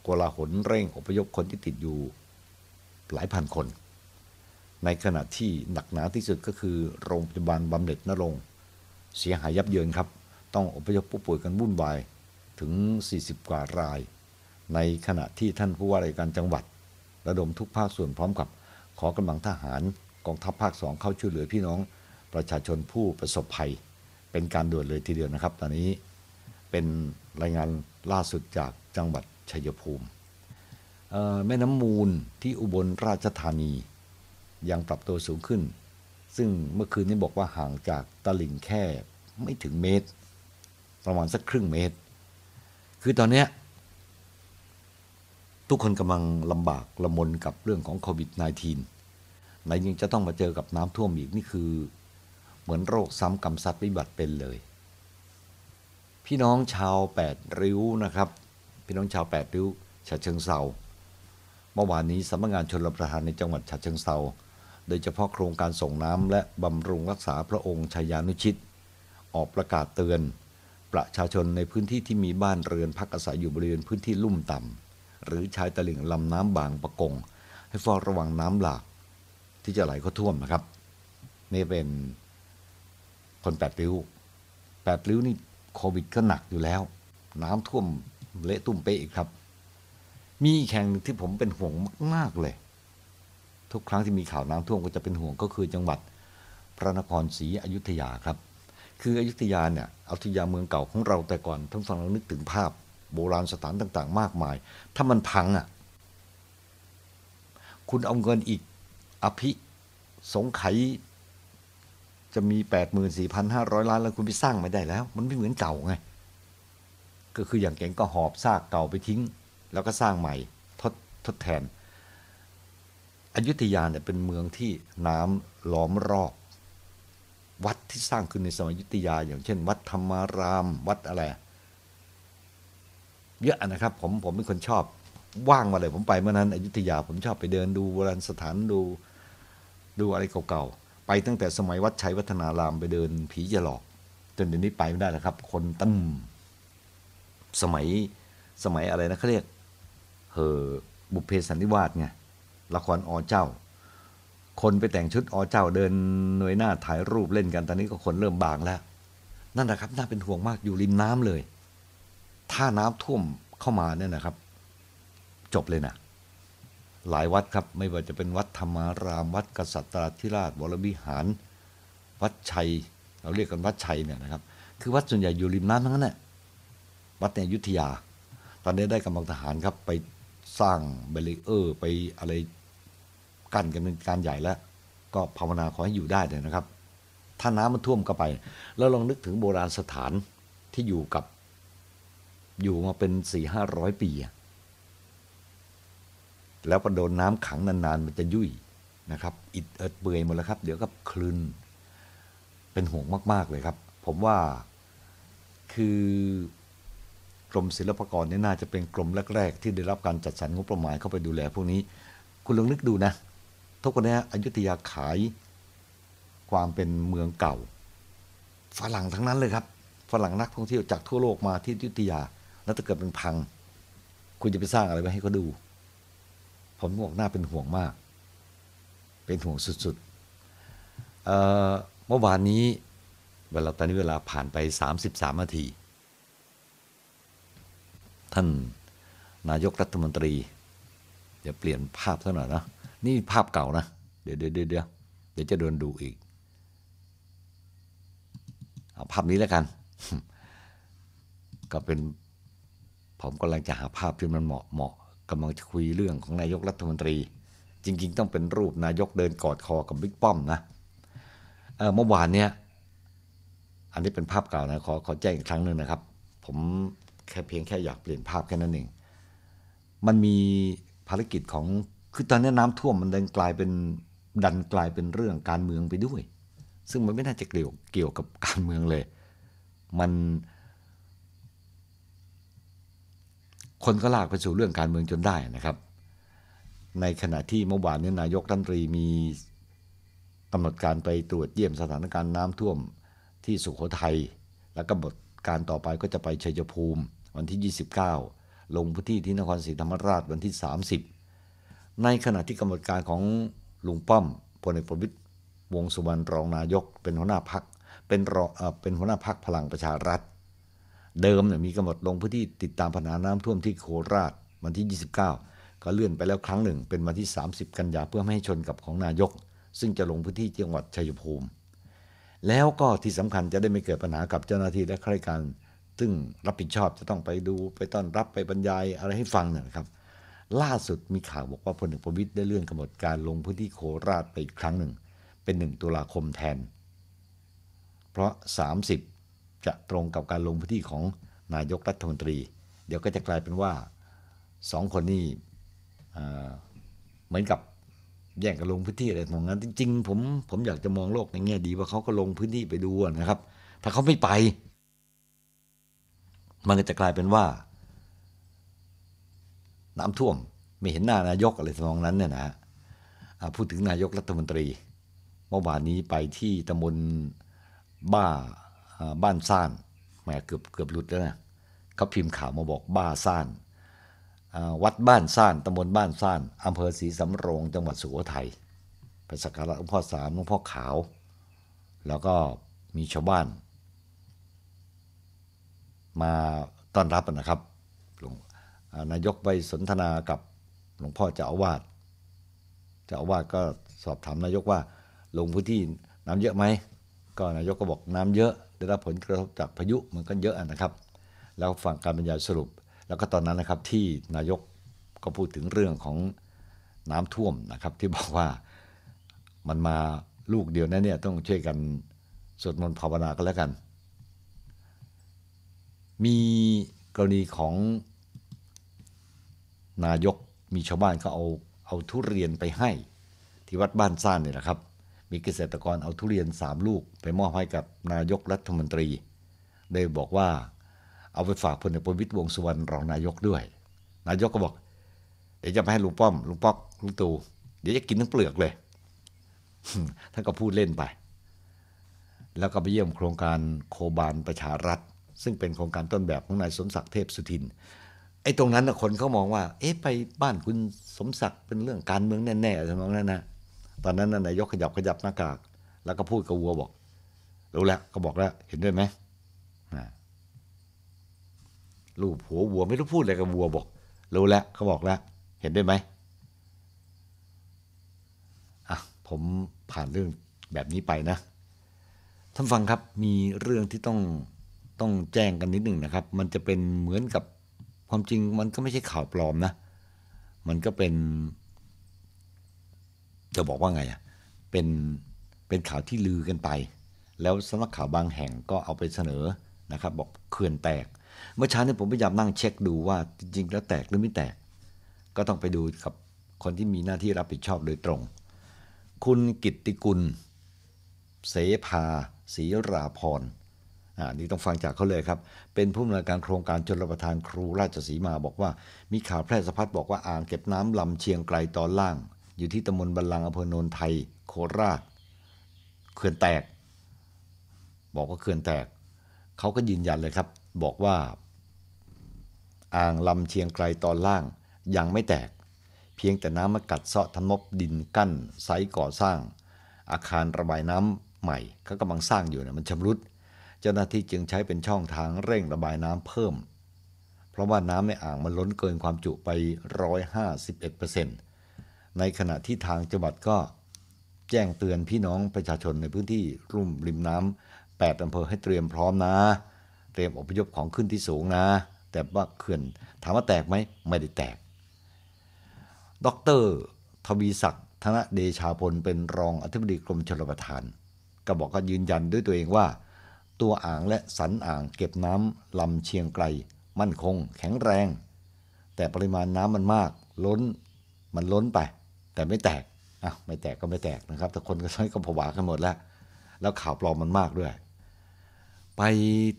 กลาหนเร่งอพยพคนที่ติดอยู่หลายพันคน ในขณะที่หนักหนาที่สุดก็คือโรงพยาบาลบำเหน็จนรงเสียหายยับเยินครับ ต้องอพยพผู้ป่วยกันวุ่นวายถึง 40 กว่าราย ในขณะที่ท่านผู้ว่าราชการจังหวัด ระดมทุกภาคส่วนพร้อมกับ ขอกำลังทหารกองทัพภาคสองเข้าช่วยเหลือพี่น้องประชาชนผู้ประสบภัยเป็นการด่วนเลยทีเดียวนะครับตอนนี้เป็นรายงานล่าสุดจากจังหวัดชัยภูมิ แม่น้ำมูลที่อุบลราชธานียังปรับตัวสูงขึ้น ซึ่งเมื่อคืนนี้บอกว่าห่างจากตลิ่งแค่ไม่ถึงเมตร ประมาณสักครึ่งเมตร คือตอนนี้ทุกคนกำลังลำบากละมนกับเรื่องของโควิด -19 ไหนยังจะต้องมาเจอกับน้ำท่วมอีกนี่คือ เหมือนโรคซ้ำกำซัดวิบัติเป็นเลยพี่น้องชาวแปดริ้วนะครับ พี่น้องชาวแปดริ้วฉะเชิงเซา เมื่อวานนี้สำนักงานชนรับประทานในจังหวัดฉะเชิงเซา โดยเฉพาะโครงการส่งน้ำและบำรุงรักษาพระองค์ชายานุชิต ออกประกาศเตือนประชาชนในพื้นที่ที่มีบ้านเรือนพักอาศัยอยู่บริเวณพื้นที่ลุ่มต่ำ หรือชายตลิ่งลำน้ำบางปะกง ให้เฝ้าระวังน้ำหลาก ที่จะไหลเข้าท่วมนะครับนี่เป็นคนแปดริ้วแปดริ้วนี่โควิดก็หนักอยู่แล้ว น้ำท่วมเละตุ้มเปอีกครับ มีแข่งที่ผมเป็นห่วงมาก ๆ เลย ทุกครั้งที่มีข่าวน้ำท่วมก็จะเป็นห่วง ก็คือจังหวัด พระนครศรีอยุธยาครับ คืออยุธยาเนี่ยอยุธยาเมืองเก่าของเราแต่ก่อนท่านฟังเรานึกถึงภาพโบราณสถานต่าง ๆ มากมาย ถ้ามันพังอ่ะ คุณเอาเงินอีกอภิสงไขจะมี84,500ล้านแล้วคุณไปสร้างไม่ได้แล้ว มันไม่เหมือนเก่าไงก็คืออย่างเก่งก็หอบซากเก่าไปทิ้ง แล้วก็สร้างใหม่ ทดทดแทน อยุธยาเนี่ยเป็นเมืองที่น้ำล้อมรอบ วัดที่สร้างขึ้นในสมัยยุธยา อย่างเช่น วัดธรรมาราม วัดอะไรเยอะนะครับ ผมผมเป็นคนชอบว่างมาเลย ผมไปเมื่อนั้น อยุธยาผมชอบไปเดินดูโบราณสถานดูดูอะไรเก่าๆไปตั้งแต่สมัยวัดชัยวัฒนารามไปเดินผีจะหลอกจนเดี๋ยวนี้ไปไม่ได้แล้วครับ คนตั้มสมัยสมัยอะไรนะเขาเรียกเฮอบุพเพสันนิวาสไงละครอเจ้า คนไปแต่งชุดอเจ้าเดินหน่วยหน้าถ่ายรูปเล่นกัน ตอนนี้ก็คนเริ่มบางแล้ว นั่นแหละครับน่าเป็นห่วงมากอยู่ริมน้ำเลย ถ้าน้ำท่วมเข้ามาเนี่ยนะครับ จบเลยนะหลายวัดครับไม่ว่าจะเป็นวัดธรรมารามวัดกษัตริย์ธิราชวรวิหาร วัดชัย เราเรียกกันวัดชัยเนี่ยนะครับ คือวัดส่วนใหญ่อยู่ริมน้ำทั้งนั้นแหละวัดในอยุธยา ตอนนี้ได้กำลังทหารครับไปสร้างเบลเออร์ไปอะไรกั้นกันเป็นการใหญ่แล้ว ก็ภาวนาขอให้อยู่ได้เลยนะครับ ถ้าน้ำมันท่วมก็ไป แล้วลองนึกถึงโบราณสถานที่อยู่กับอยู่มาเป็นสี่ห้าร้อยปีอะแล้วพอโดนน้ำขังนานๆ มันจะยุ่ยนะครับอิดเอิดเปื่อยหมดแล้วครับ เดี๋ยวก็คลืนเป็นห่วงมากๆเลยครับ ผมว่าคือกรมศิลปากรนี่น่าจะเป็นกรมแรกๆ ที่ได้รับการจัดสรรงบประมาณเข้าไปดูแลพวกนี้ คุณลองนึกดูนะทุกวันนี้อยุธยาขาย ความเป็นเมืองเก่าฝรั่งทั้งนั้นเลยครับฝรั่งนักท่องเที่ยวจากทั่วโลกมาที่อยุธยา แล้วถ้าเกิดเป็นพัง คุณจะไปสร้างอะไรไว้ให้เขาดูผมงอกหน้าเป็นห่วงมาก เป็นห่วงสุดๆ เมื่อวานนี้เวลาตอนนี้เวลาผ่านไป 33นาที ท่านนายกรัฐมนตรีเดี๋ยวเปลี่ยนภาพซะหน่อยนะนี่ภาพเก่านะ เดี๋ยวเดี๋ยวเดี๋ยวเดี๋ยวจะโดนดูอีก เอาภาพนี้แล้วกัน ก็เป็น ผมกำลังจะหาภาพที่มันเหมาะเหมาะกำลังจะคุยเรื่องของนายกรัฐมนตรี จริงๆ ต้องเป็นรูปนายกเดินกอดคอกับบิ๊กป้อมนะเมื่อวานเนี่ยอันนี้เป็นภาพเก่านะขอขอแจ้งอีกครั้งหนึ่งนะครับ ผมแค่เพียงแค่อยากเปลี่ยนภาพแค่นั้นเองมันมีภารกิจของ คือตอนนี้น้ำท่วมมันดันกลายเป็นดันกลายเป็นเรื่องการเมืองไปด้วย ซึ่งมันไม่น่าจะเกี่ยวเกี่ยวกับการเมืองเลย มันคนก็ลากไปสู่เรื่องการเมืองจนได้นะครับ ในขณะที่เมื่อวานนี้นายกรัฐมนตรีมีกำหนดการไปตรวจเยี่ยมสถานการณ์น้ำท่วมที่สุขโขทัย และกำหนดการต่อไปก็จะไปชัยภูมิวันที่ 29 ลงพื้นที่ที่นครศรีธรรมราชวันที่ 30 ในขณะที่กำหนดการของลุงป้อมพลเอกประวิตยวงสุวรรณรองนายก เป็นหัวหน้าพักเป็นรอเป็นหัวหน้าพักพลังประชารัฐเดิมเนี่ยมีกำหนดลงพื้นที่ติดตามปัญหาน้ำท่วมที่โคราชวันที่ 29 ก็เลื่อนไปแล้วครั้งหนึ่งเป็นวันที่ 30 กันยาเพื่อไม่ให้ชนกับของนายก ซึ่งจะลงพื้นที่จังหวัดชัยภูมิ แล้วก็ที่สำคัญจะได้ไม่เกิดปัญหากับเจ้าหน้าที่และข้าราชการ ซึ่งรับผิดชอบจะต้องไปดูไปต้อนรับไปบรรยายอะไรให้ฟังนะครับ ล่าสุดมีข่าวบอกว่าพลเอกประวิตยได้เลื่อนกำหนดการลงพื้นที่โคราชไปอีกครั้งหนึ่ง เป็น 1 ตุลาคมแทน เพราะ 30จะตรงกับการลงพื้นที่ของนายกรัฐมนตรี เดี๋ยวก็จะกลายเป็นว่าสองคนนี้เหมือนกับ แย่งกันลงพื้นที่อะไรตรงนั้นจริงๆผมผมอยากจะมองโลกในแง่ดี ว่าเขาก็ลงพื้นที่ไปดูนะครับ ถ้าเขาไม่ไป มันก็จะกลายเป็นว่าน้ำท่วมไม่เห็นหน้านายกอะไรทำองนั้นเนี่ยนะฮะพูดถึงนายกรัฐมนตรีเมื่อวานนี้ไปที่ตำบลบ้าบ้านซ่านแหมเกือบเกือบหลุดแล้วนะเขาพิมพ์ข่าวมาบอกบ้าซ่านวัดบ้านซ่านตำบลบ้านซ่านอำเภอศรีสำโรง จังหวัดสุโขทัยไปสักการะหลวงพ่อสามหลวงพ่อขาว แล้วก็มีชาวบ้าน มาต้อนรับนะครับหลวงนายกไปสนทนากับหลวงพ่อเจ้าอาวาสเจ้าอาวาสก็สอบถามนายกว่าลงพื้นที่น้ำเยอะไหมก็นายกก็บอกน้ำเยอะได้รับผลกระทบจากพายุมันก็เยอะนะครับ แล้วฟังการบรรยายสรุป แล้วก็ตอนนั้นนะครับ ที่นายกก็พูดถึงเรื่องของน้ำท่วมนะครับ ที่บอกว่ามันมาลูกเดียวนเนี่ยต้องช่วยกัน สวดมนต์ภาวนาก็แล้วกัน มีกรณีของนายกมีชาวบ้านเขาเอาเอาทุเรียนไปให้ที่วัดบ้านซ่านเนี่ยนะครับมีเกษตรกรเอาทุเรียนสามลูก ไปมอบให้กับนายกรัฐมนตรี ได้บอกว่าเอาไปฝากพลเอกประวิตยวงสุวรรณรองนายกด้วย นายกก็บอก เดี๋ยวจะไปให้ลุงป้อมลุงป๊อกลุงตู่เดี๋ยวจะกินทั้งเปลือกเลย ท่านก็พูดเล่นไป แล้วก็ไปเยี่ยมโครงการโคบาลประชารัฐ ซึ่งเป็นโครงการต้นแบบของนายสมศักดิ์เทพสุทิน ไอ้ตรงนั้นคนเขามองว่า เอ๊ะไปบ้านคุณสมศักดิ์เป็นเรื่องการเมืองแน่ๆอะไมองนั้นนะตอนนั้นนายกขยับขยับหน้ากาก แล้วก็พูดกับวัวบอก รู้แล้วก็บอกแล้ว เห็นด้วยไหมลูกหัววัว ไม่รู้ พูดอะไรกับวัวบอก รู้แล้วเขาบอกแล้ว เห็นด้วยไหมอ่ะผมผ่านเรื่องแบบนี้ไปนะท่านฟังครับ มีเรื่องที่ต้องต้องแจ้งกันนิดหนึ่งนะครับ มันจะเป็นเหมือนกับความจริง มันก็ไม่ใช่ข่าวปลอมนะมันก็เป็นจะบอกว่าไงอ่ะ เป็นเป็นข่าวที่ลือกันไป แล้วสำนักข่าวบางแห่งก็เอาไปเสนอนะครับ บอกเขื่อนแตก เมื่อเช้าเนี่ยผมพยายามนั่งเช็คดูว่าจริงๆแล้วแตกหรือไม่แตก ก็ต้องไปดูกับคนที่มีหน้าที่รับผิดชอบโดยตรง คุณกิตติกุล เสภาศรีราพรอ่านี่ต้องฟังจากเขาเลยครับ เป็นผู้อำนวยการโครงการชนรับประทานครูราชสีมาบอกว่ามีข่าวแพร่สะพัด บอกว่าอ่างเก็บน้ำลำเชียงไกลตอนล่างอยู่ที่ตำบลบัลลังอำเภอโนนไทยโคราช เขื่อนแตก บอกว่าเขื่อนแตกเขาก็ยืนยันเลยครับบอกว่า อ่างลำเชียงไกลตอนล่าง ยังไม่แตก เพียงแต่น้ำมากัดเซาะทนบดินกั้นไซก่อสร้าง อาคารระบายน้ำใหม่เขากำลังสร้างอยู่นะมันชำรุด เจ้าหน้าที่จึงใช้เป็นช่องทางเร่งระบายน้ำเพิ่ม เพราะว่าน้ำในอ่างมันล้นเกินความจุไป 151%เปอร์เซ็นต์ในขณะที่ทางจังหวัดก็แจ้งเตือนพี่น้องประชาชนในพื้นที่รุ่มริมน้ำแปดอำเภอให้เตรียมพร้อมนะเตรียมอพยพของขึ้นที่สูงนะ แต่ว่าเขื่อนถามว่าแตกไหมไม่ได้แตก ดรทวีศักดิ์ธนเดชาพลเป็นรองอธิบดีกรมชลประทาน ก็บอกก็ยืนยันด้วยตัวเองว่า ตัวอ่างและสันอ่างเก็บน้ำลำเชียงไกลมั่นคง แข็งแรง แต่ปริมาณน้ำมันมาก ล้นมันล้นไปแต่ไม่แตกอ่ะไม่แตกก็ไม่แตกนะครับ แต่คนก็ใช้ก็ผวากันหมดแล้ว แล้วข่าวปลอมมันมากด้วย ไป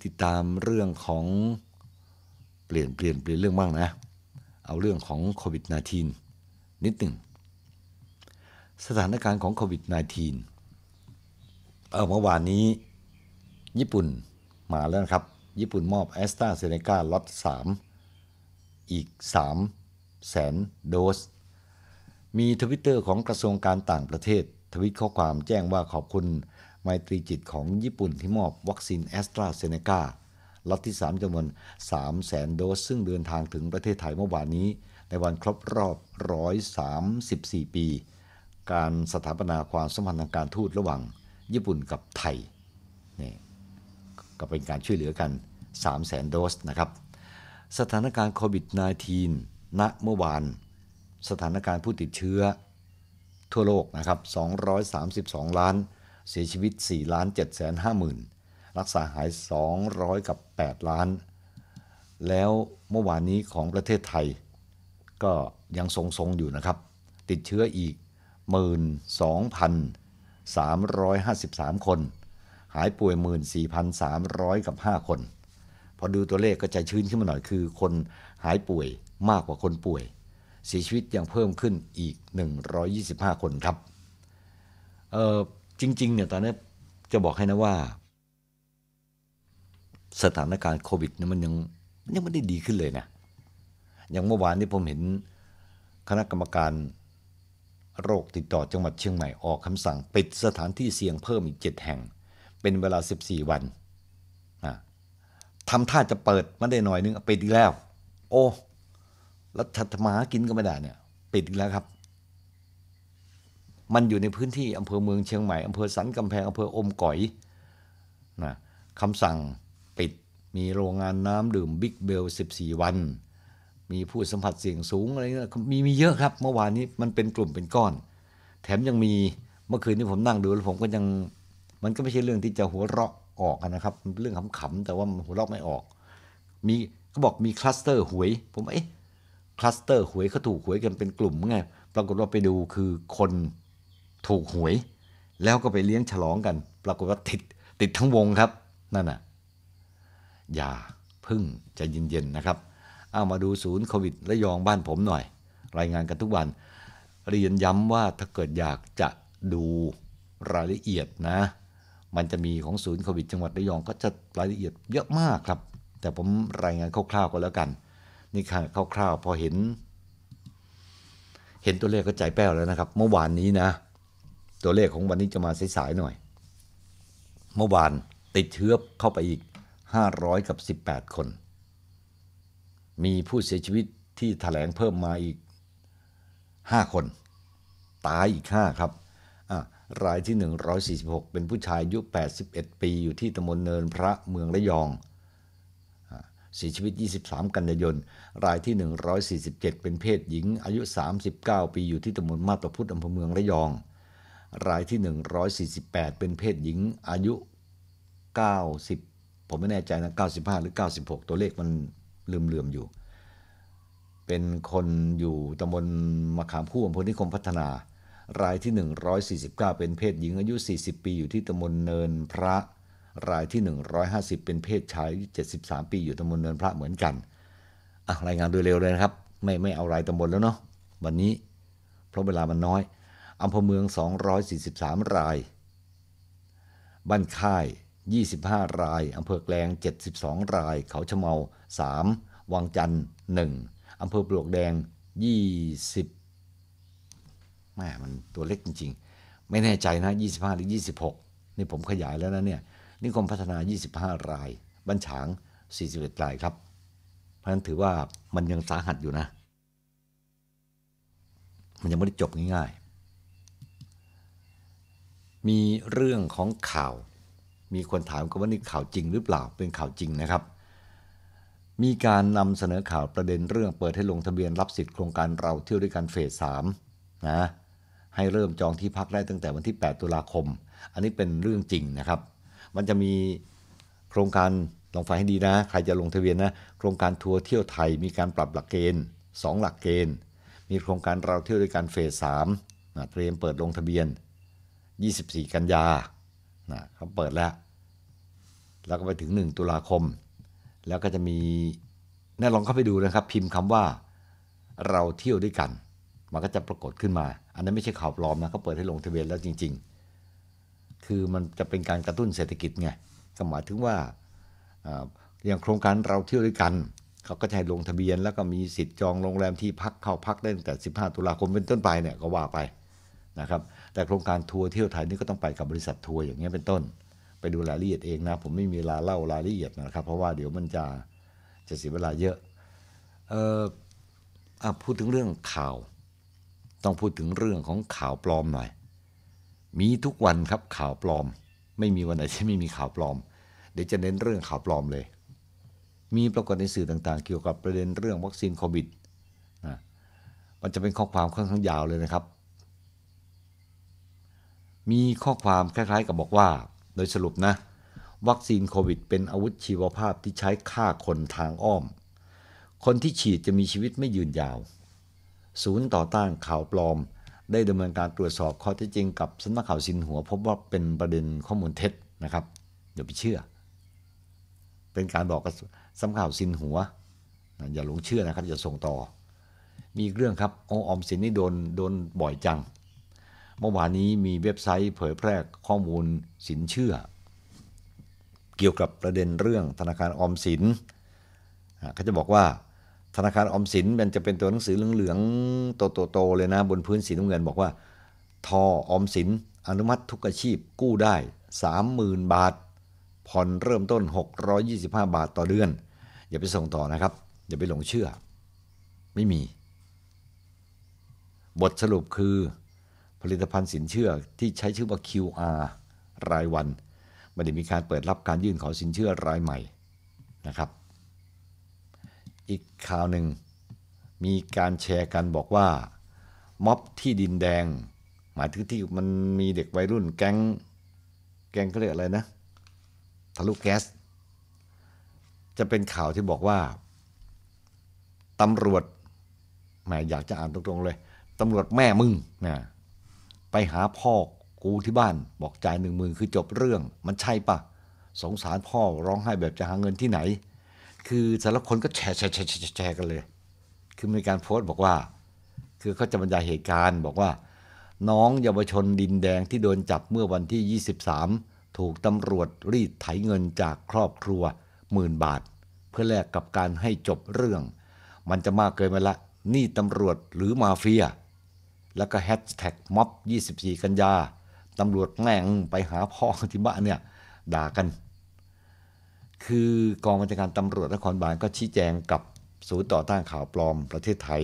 ติดตามเรื่องของเปลี่ยนเปลี่ยนเปลี่ยนเรื่องบ้างนะ เอาเรื่องของโควิด -19 นิดหนึ่ง สถานการณ์ของโควิด -19 เออเมื่อวานนี้ ญี่ปุ่นมาแล้วครับ ญี่ปุ่นมอบแอสตราเซเนกาล็อต3อีก 3 แสนโดสมีทวิตเตอร์ของกระทรวงการต่างประเทศ ทวิตข้อความแจ้งว่าขอบคุณไมตรีจิตของญี่ปุ่นที่มอบวัคซีนแอสตราเซเนกาล็อตที่ 3จำนวน3 0 0แสนโดส ซึ่งเดินทางถึงประเทศไทยเมื่อวานนี้ ในวันครบรอบ 134 ปี การสถาปนาความสัมพันธ์ทางการทูตระหว่างญี่ปุ่นกับไทยนี่ก็เป็นการช่วยเหลือกัน3 0 0แสนโดสนะครับสถานการณ์โควิด -19 ณเมื่อวานสถานการณ์ผู้ติดเชื้อทั่วโลกนะครับ 232 ล้าน เสียชีวิต4ล้าน7 5 0 0 0 0รักษาหาย 200กับ8 ล้าน แล้วเมื่อวานนี้ของประเทศไทยก็ยังทรงๆอยู่นะครับ ติดเชื้ออีก 12,353 คน หายป่วย 14,300กับ5คน พอดูตัวเลขก็ใจชื้นขึ้นมาหน่อยคือคนหายป่วยมากกว่าคนป่วยเสียชีวิตยังเพิ่มขึ้นอีก 125 คนครับ เออจริงๆเนี่ยตอนนี้จะบอกให้นะว่า สถานการณ์โควิดเนี่ยมันยังยังไม่ได้ดีขึ้นเลยนะ อย่างเมื่อวานนี้ผมเห็น คณะกรรมการโรคติดต่อจังหวัดเชียงใหม่ออกคำสั่งปิดสถานที่เสี่ยงเพิ่มอีก 7 แห่ง เป็นเวลา 14 วัน ทำท่าจะเปิดมาได้หน่อยนึงปิดอีกแล้ว โอ้ล้วถัดมากินก็ไม่ได้เนี่ยปิดแล้วครับ มันอยู่ในพื้นที่อำเภอเมืองเชียงใหม่อำเภอสันกำแพงอำเภออมก๋อยนะคำสั่ง ปิด มีโรงงานน้ำดื่มบิ๊กเบล14 วัน มีผู้สัมผัสเสี่ยงสูงอะไรเงี้ยมีมีเยอะครับ เมื่อวานนี้มันเป็นกลุ่มเป็นก้อน แถมยังมีเมื่อคืนนี้ผมนั่งดูแล้วผมก็ยังมันก็ไม่ใช่เรื่องที่จะหัวเราะออกนะครับเรื่องขำๆแต่ว่าหัวเราะไม่ออก มีเขาบอกมีคลัสเตอร์ หวยผมเอ๊ะคลัสเตอร์หวยเขาถูกหวยกันเป็นกลุ่มไงปรากฏว่าไปดูคือคนถูกหวย แล้วก็ไปเลี้ยงฉลองกัน ปรากฏว่าติดติดทั้งวงครับ นั่นน่ะ อย่าพึ่งใจเย็นๆนะครับเอามาดูศูนย์โควิดระยองบ้านผมหน่อย รายงานกันทุกวัน เรียนย้ำว่าถ้าเกิดอยากจะดูรายละเอียดนะ มันจะมีของศูนย์โควิดจังหวัดระยองก็จะรายละเอียดเยอะมากครับ แต่ผมรายงานคร่าวๆก็แล้วกันนี่ค่ะคร่าวๆพอเห็น เห็นตัวเลขก็ใจแป้วแล้วนะครับ เมื่อวานนี้นะ ตัวเลขของวันนี้จะมาสายๆหน่อย เมื่อวานติดเชื้อเข้าไปอีก500กับ18 คน มีผู้เสียชีวิตที่ถแถลงเพิ่มมาอีก 5 คน ตายอีก 5 ครับรายที่ 146 เป็นผู้ชายอายุ81 ปีอยู่ที่ตำบลเนินพระเมืองระยองเสียชีวิต23 กันยายน รายที่ 147 เป็นเพศหญิง อายุ 39 ปีอยู่ที่ตำบลมาตพุทธอำเภอเมืองระยอง รายที่ 148 เป็นเพศหญิงอายุ 90 ผมไม่แน่ใจนะ95 หรือ 96 ตัวเลขมันลืมเลืมอยู่ เป็นคนอยู่ตำบลมะขามคู่อำเภอนิคมพัฒนา รายที่ 149 เป็นเพศหญิง อายุ 40 ปีอยู่ที่ตำบลเนินพระรายที่ 150 เป็นเพศชายอายุ73 ปีอยู่ตำบลเนินพระเหมือนกันอ่ะรายงานโดยเร็วเลยนะครับ ไม่ไม่เอารายตำบลแล้วเนาะวันนี้ เพราะเวลามันน้อยอำเภอเมือง 243 รายบ้านค่าย 25 รายอำเภอแกลง72 ราย เขาชะเมา 3 วังจันทร์ 1อำเภอปลวกแดง 20แม่มันตัวเล็กจริงๆ ไม่แน่ใจนะ 25 หรือ 26 นี่ผมขยายแล้วนะเนี่ยนิคมพัฒนา 25 ราย บัญชาง41รายครับ เพราะนั้นถือว่ามันยังสาหัสอยู่นะ มันยังไม่ได้จบง่าย ๆ มีเรื่องของข่าว มีคนถามกันว่านี่ข่าวจริงหรือเปล่า เป็นข่าวจริงนะครับ มีการนำเสนอข่าวประเด็นเรื่อง เปิดให้ลงทะเบียนรับสิทธิ์โครงการเราเที่ยวด้วยกันเฟสสามนะ ให้เริ่มจองที่พักได้ตั้งแต่วันที่ 8 ตุลาคม อันนี้เป็นเรื่องจริงนะครับมันจะมีโครงการลองฟังให้ดีนะใครจะลงทะเบียนนะโครงการทัวร์เที่ยวไทยมีการปรับหลักเกณฑ์ 2 หลักเกณฑ์ มีโครงการเราเที่ยวด้วยกันเฟสสามเตรียมเปิดลงทะเบียน 24 กันยาเขาเปิดแล้ว แล้วก็ไปถึง 1 ตุลาคม แล้วก็จะมีน่าลองเข้าไปดูนะครับ พิมพ์คำว่าเราเที่ยวด้วยกัน มันก็จะปรากฏขึ้นมาอันนั้นไม่ใช่ข่าวปลอมนะเขาเปิดให้ลงทะเบียนแล้วจริงๆคือมันจะเป็นการกระตุ้นเศรษฐกิจไงก็หมายถึงว่าอย่างโครงการเราเที่ยวด้วยกัน เขาก็จะให้ลงทะเบียน แล้วก็มีสิทธิ์จองโรงแรมที่พักเข้าพักได้ตั้งแต่ 15 ตุลาคมเป็นต้นไปเนี่ย ก็ว่าไป นะครับ แต่โครงการทัวร์เที่ยวไทยนี่ก็ต้องไปกับบริษัททัวร์อย่างเงี้ยเป็นต้น ไปดูรายละเอียดเองนะ ผมไม่มีเวลาเล่ารายละเอียดนะครับ เพราะว่าเดี๋ยวมันจะจะเสียเวลาเยอะ เออพูดถึงเรื่องข่าวต้องพูดถึงเรื่องของข่าวปลอมหน่อยมีทุกวันครับข่าวปลอม ไม่มีวันไหนที่ไม่มีข่าวปลอม เดี๋ยวจะเน้นเรื่องข่าวปลอมเลย มีปรากฏในสื่อต่างๆ เกี่ยวกับประเด็นเรื่องวัคซีนโควิดนะมันจะเป็นข้อความค่อนข้างยาวเลยนะครับ มีข้อความคล้ายๆ กับบอกว่า โดยสรุปนะ วัคซีนโควิด เป็นอาวุธชีวภาพที่ใช้ฆ่าคนทางอ้อม คนที่ฉีดจะมีชีวิตไม่ยืนยาว ศูนย์ต่อต้านข่าวปลอมได้ดำเนินการตรวจสอบข้อเท็จจริงกับสำนักข่าวสินหัวพบว่าเป็นประเด็นข้อมูลเท็จนะครับอย่าไปเชื่อ เป็นการบอกกับสำนักข่าวสินหัวอย่าหลงเชื่อนะครับอย่าส่งต่อ มีเรื่องครับองออมสินนี่โดนโดนบ่อยจังเมื่อวานนี้มีเว็บไซต์เผยแพร่ข้อมูลสินเชื่อ เกี่ยวกับประเด็นเรื่องธนาคารออมสินเขาจะบอกว่าธนาคารอมสินมันจะเป็นตัวหนังสือเหลืองๆโตๆเลยนะ บนพื้นสีน้ำเงินบอกว่าทอออมสินอนุมัติทุกอาชีพกู้ได้ 30,000 บาท ผ่อนเริ่มต้น 625 บาทต่อเดือน อย่าไปส่งต่อนะครับ อย่าไปหลงเชื่อ ไม่มี บทสรุปคือ ผลิตภัณฑ์สินเชื่อที่ใช้ชื่อว่า QR รายวันไม่ได้มีการเปิดรับการยื่นขอสินเชื่อรายใหม่นะครับอีกข่าวหนึ่ง มีการแชร์กันบอกว่าม็อบที่ดินแดง หมายถึงที่มันมีเด็กวัยรุ่นแก๊งแก๊งเขาเรียกอะไรนะ ทะลุแก๊สจะเป็นข่าวที่บอกว่า ตำรวจแหมอยากจะอ่านตรงๆเลย ตำรวจแม่มึงนะไปหาพ่อกูที่บ้านบอกจ่ายหนึ่งมือคือจบเรื่องมันใช่ปะสงสารพ่อร้องไห้แบบจะหาเงินที่ไหนคือแต่ละคนก็แชร์แชร์แชร์แชร์กันเลย คือมีการโพสต์บอกว่า คือเขาจะบรรยายเหตุการณ์บอกว่า น้องเยาวชนดินแดงที่โดนจับเมื่อวันที่ 23 ถูกตำรวจรีดไถเงินจากครอบครัว หมื่นบาท เพื่อแลกกับการให้จบเรื่อง มันจะมากเกินไปละ นี่ตำรวจหรือมาเฟีย แล้วก็แฮชแท็กม็อบ 24 กันยา ตำรวจแง่งไปหาพ่อที่บ้านเนี่ยด่ากันคือกองบัญชาการตำรวจนครบาลก็ชี้แจงกับศูนย์ต่อต้านข่าวปลอมประเทศไทย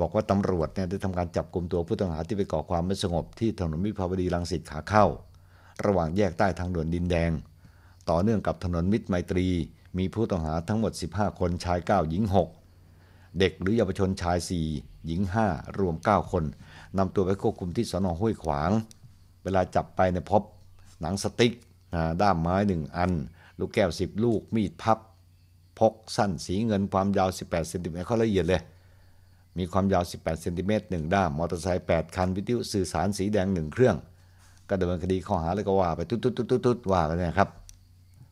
บอกว่าตำรวจเนี่ยได้ทำการจับกลุ่มตัวผู้ต้องหาที่ไปก่อความไม่สงบที่ถนนมิภาวดีรังสิตขาเข้า ระหว่างแยกใต้ทางด่วนดินแดง ต่อเนื่องกับถนนมิตรไมตรี มีผู้ต้องหาทั้งหมด 15 คนชาย 9 หญิง 6 เด็กหรือเยาวชนชาย 4 หญิง 5 รวม 9 คนนำตัวไปควบคุมที่สนห้วยขวาง เวลาจับไปเนี่ยพบ หนังสติ๊กด้ามไม้หนึ่งอันลูกแก้ว 10 ลูก มีดพับ พกสั้น สีเงินความยาว 18เซนติเมตรเขาละเอียดเลย มีความยาว 18เซนติเมตรหนึ่งด้าม มอเตอร์ไซค์8คันวิทยุสื่อสารสีแดงหนึ่งเครื่อง ก็ดำเนินคดีข้อหาแล้วก็ว่าไป ตุ๊ด ๆ ๆๆว่ากันนะครับ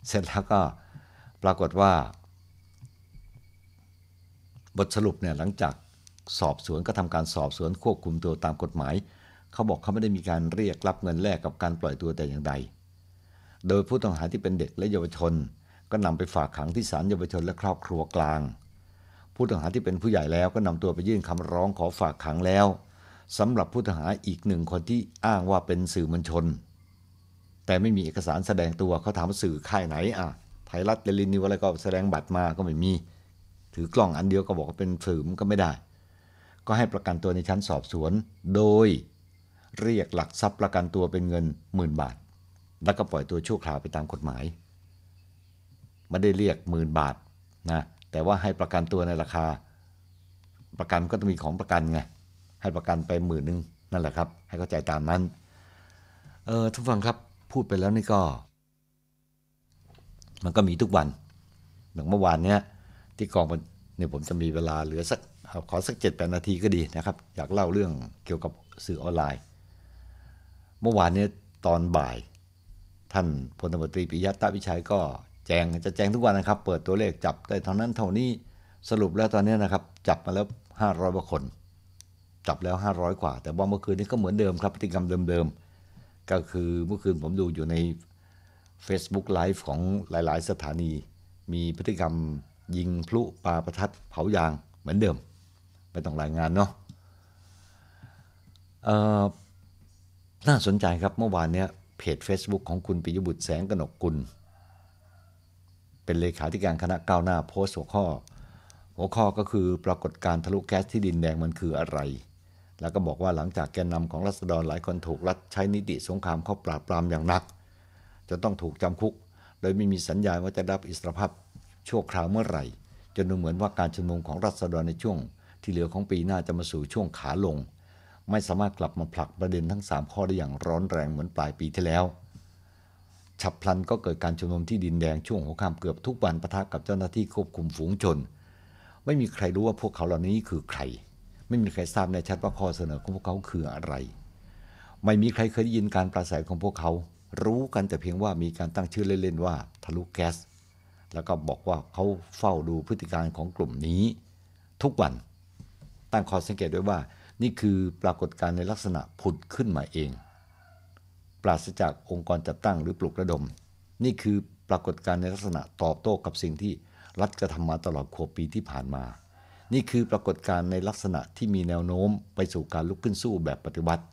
เสร็จแล้วก็ปรากฏว่า บทสรุปเนี่ยหลังจากสอบสวนก็ทำการสอบสวนควบคุมตัวตามกฎหมาย เขาบอกเขาไม่ได้มีการเรียกรับเงินแลกกับการปล่อยตัวแต่อย่างใดโดยผู้ต้องหาที่เป็นเด็กและเยาวชน ก็นำไปฝากขังที่ศาลเยาวชนและครอบครัวกลาง ผู้ต้องหาที่เป็นผู้ใหญ่แล้วก็นำตัวไปยื่นคำร้องขอฝากขังแล้ว สำหรับผู้ต้องหาอีกหนึ่งคนที่อ้างว่าเป็นสื่อมวลชน แต่ไม่มีเอกสารแสดงตัวเขาถามสื่อค่ายไหนอ่ะไทยรัฐเดลินิวอะไรก็แสดงบัตรมาก็ไม่มี ถือกล้องอันเดียวก็บอกว่าเป็นสื่อมก็ไม่ได้ ก็ให้ประกันตัวในชั้นสอบสวน โดยเรียกหลักทรัพย์ประกันตัวเป็นเงินหมื่นบาทแล้วก็ปล่อยตัวชั่วคราวไปตามกฎหมาย ไม่ได้เรียกหมื่นบาทนะ แต่ว่าให้ประกันตัวในราคา ประกันก็ต้องมีของประกันไง ให้ประกันไปหมื่นหนึ่งนั่นแหละครับ ให้เข้าใจตามนั้น เออทุกฟังครับพูดไปแล้วนี่ก็ มันก็มีทุกวันอย่างเมื่อวานเนี้ยที่กองเนี่ยผมจะมีเวลาเหลือสักขอสักเจ็ดแปดนาทีก็ดีนะครับ อยากเล่าเรื่องเกี่ยวกับสื่อออนไลน์ เมื่อวานเนี้ยตอนบ่ายท่านพลตบวตรีปิยะตะวิชัยก็แจงจะแจงทุกวันนะครับ เปิดตัวเลขจับได้เท่านั้นเท่านี้สรุปแล้วตอนนี้นะครับ จับมาแล้ว 500กว่าคน จับแล้ว 500 กว่า แต่ว่าเมื่อคืนนี้ก็เหมือนเดิมครับ พฤติกรรมเดิมๆก็คือเมื่อคืนผมดูอยู่ใน Facebook Live ของหลาย ๆ สถานี มีพฤติกรรมยิง พลุปาประทัดเผายางเหมือนเดิมไม่ต้องรายงานเนาะน่าสนใจครับเมื่อวานเนี้ยเพจ Facebook ของคุณปิยบุตรแสงกนกกุลเป็นเลขาธิการคณะก้าวหน้าโพสต์หัวข้อ หัวข้อก็คือปรากฏการทะลุแก๊สที่ดินแดงมันคืออะไร แล้วก็บอกว่าหลังจากแกนนำาของรัษฎรหลายคนถูกรัฐใช้นิติสงครามเข้าปราบปรามอย่างหนัก จะต้องถูกจำคุก โดยไม่มีสัญญาณว่าจะรับอิสรภาพชั่วคราวเมื่อไหร่จนดูเหมือนว่าการชุมนุมของรัษฎรในช่วง ที่เหลือของปีหน้าจะมาสู่ช่วงขาลงไม่สามารถกลับมาผลักประเด็นทั้ง 3 ข้อได้อย่างร้อนแรงเหมือนปลายปีที่แล้ว ฉับพลันก็เกิดการชุมนุมที่ดินแดงช่วงหัวค่ำเกือบทุกวันประทะกับเจ้าหน้าที่ควบคุมฝูงชน ไม่มีใครรู้ว่าพวกเขาเหล่านี้คือใคร ไม่มีใครทราบแน่ชัดว่าข้อเสนอของพวกเขาคืออะไร ไม่มีใครเคยได้ยินการปราศัยของพวกเขา รู้กันแต่เพียงว่ามีการตั้งชื่อเล่น ๆ ว่าทะลุแก๊ส แล้วก็บอกว่าเขาเฝ้าดูพฤติการของกลุ่มนี้ ทุกวัน ตั้งข้อสังเกตด้วยว่านี่คือปรากฏการณ์ในลักษณะผุดขึ้นมาเอง ปราศจากองค์กรจัดตั้งหรือปลุกระดม นี่คือปรากฏการณ์ในลักษณะตอบโต้กับสิ่งที่รัฐกระทำมาตลอดขวบปีที่ผ่านมา นี่คือปรากฏการณ์ในลักษณะที่มีแนวโน้มไปสู่การลุกขึ้นสู้แบบปฏิวัติ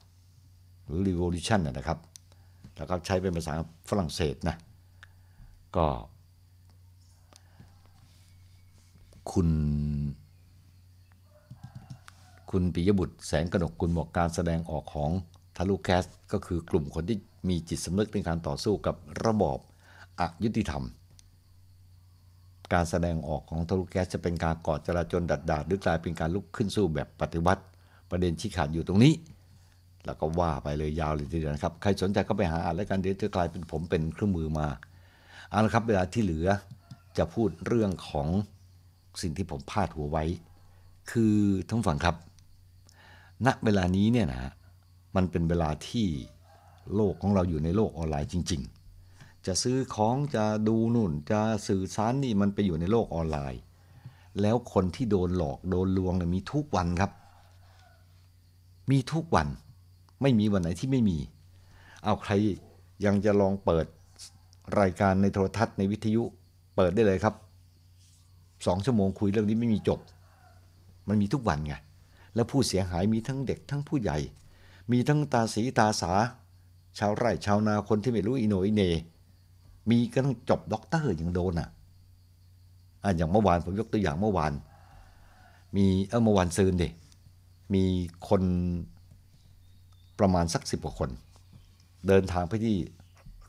หรือ revolution นะครับ แล้วก็ใช้เป็นภาษาฝรั่งเศสนะก็ คุณคุณปิยบุตรแสงกนกคุณบอกการแสดงออกของทะลุแคสก็คือกลุ่มคนที่มีจิตสำนึกในการต่อสู้กับระบอบอยุติธรรม การแสดงออกของทะลุแคส จะเป็นการก่อจราจนดัดดาดหรือกลายเป็นการลุกขึ้นสู้แบบปฏิวัติ ประเด็นชี้ขาดอยู่ตรงนี้ แล้วก็ว่าไปเลยยาวเลยทีเดียวนะครับ ใครสนใจก็ไปหาอ่านแล้วกันเดี๋ยวจะกลายเป็นผมเป็นเครื่องมือมาเอาละครับเวลาที่เหลือจะพูดเรื่องของสิ่งที่ผมพาดหัวไว้ คือท่านฟังครับณเวลานี้เนี่ยนะมันเป็นเวลาที่โลกของเราอยู่ในโลกออนไลน์จริง ๆ จะซื้อของจะดูนู่นจะสื่อสารนี่มันไปอยู่ในโลกออนไลน์ แล้วคนที่โดนหลอกโดนลวงเนี่ยมีทุกวันครับ มีทุกวัน ไม่มีวันไหนที่ไม่มี เอาใครยังจะลองเปิดรายการในโทรทัศน์ในวิทยุเปิดได้เลยครับสองชั่วโมงคุยเรื่องนี้ไม่มีจบ มันมีทุกวันไงและผู้เสียหายมีทั้งเด็กทั้งผู้ใหญ่ มีทั้งตาสีตาสา ชาวไร่ ชาวนาคนที่ไม่รู้อิโนอิเน มีก็ต้องจบด็อกเตอร์อย่างโดนอ่ะอ่าอย่างเมื่อวานผมยกตัวอย่างเมื่อวาน มีเออเมื่อวานซืนเดมีคนประมาณสักสิบกว่าคน เดินทางไปที่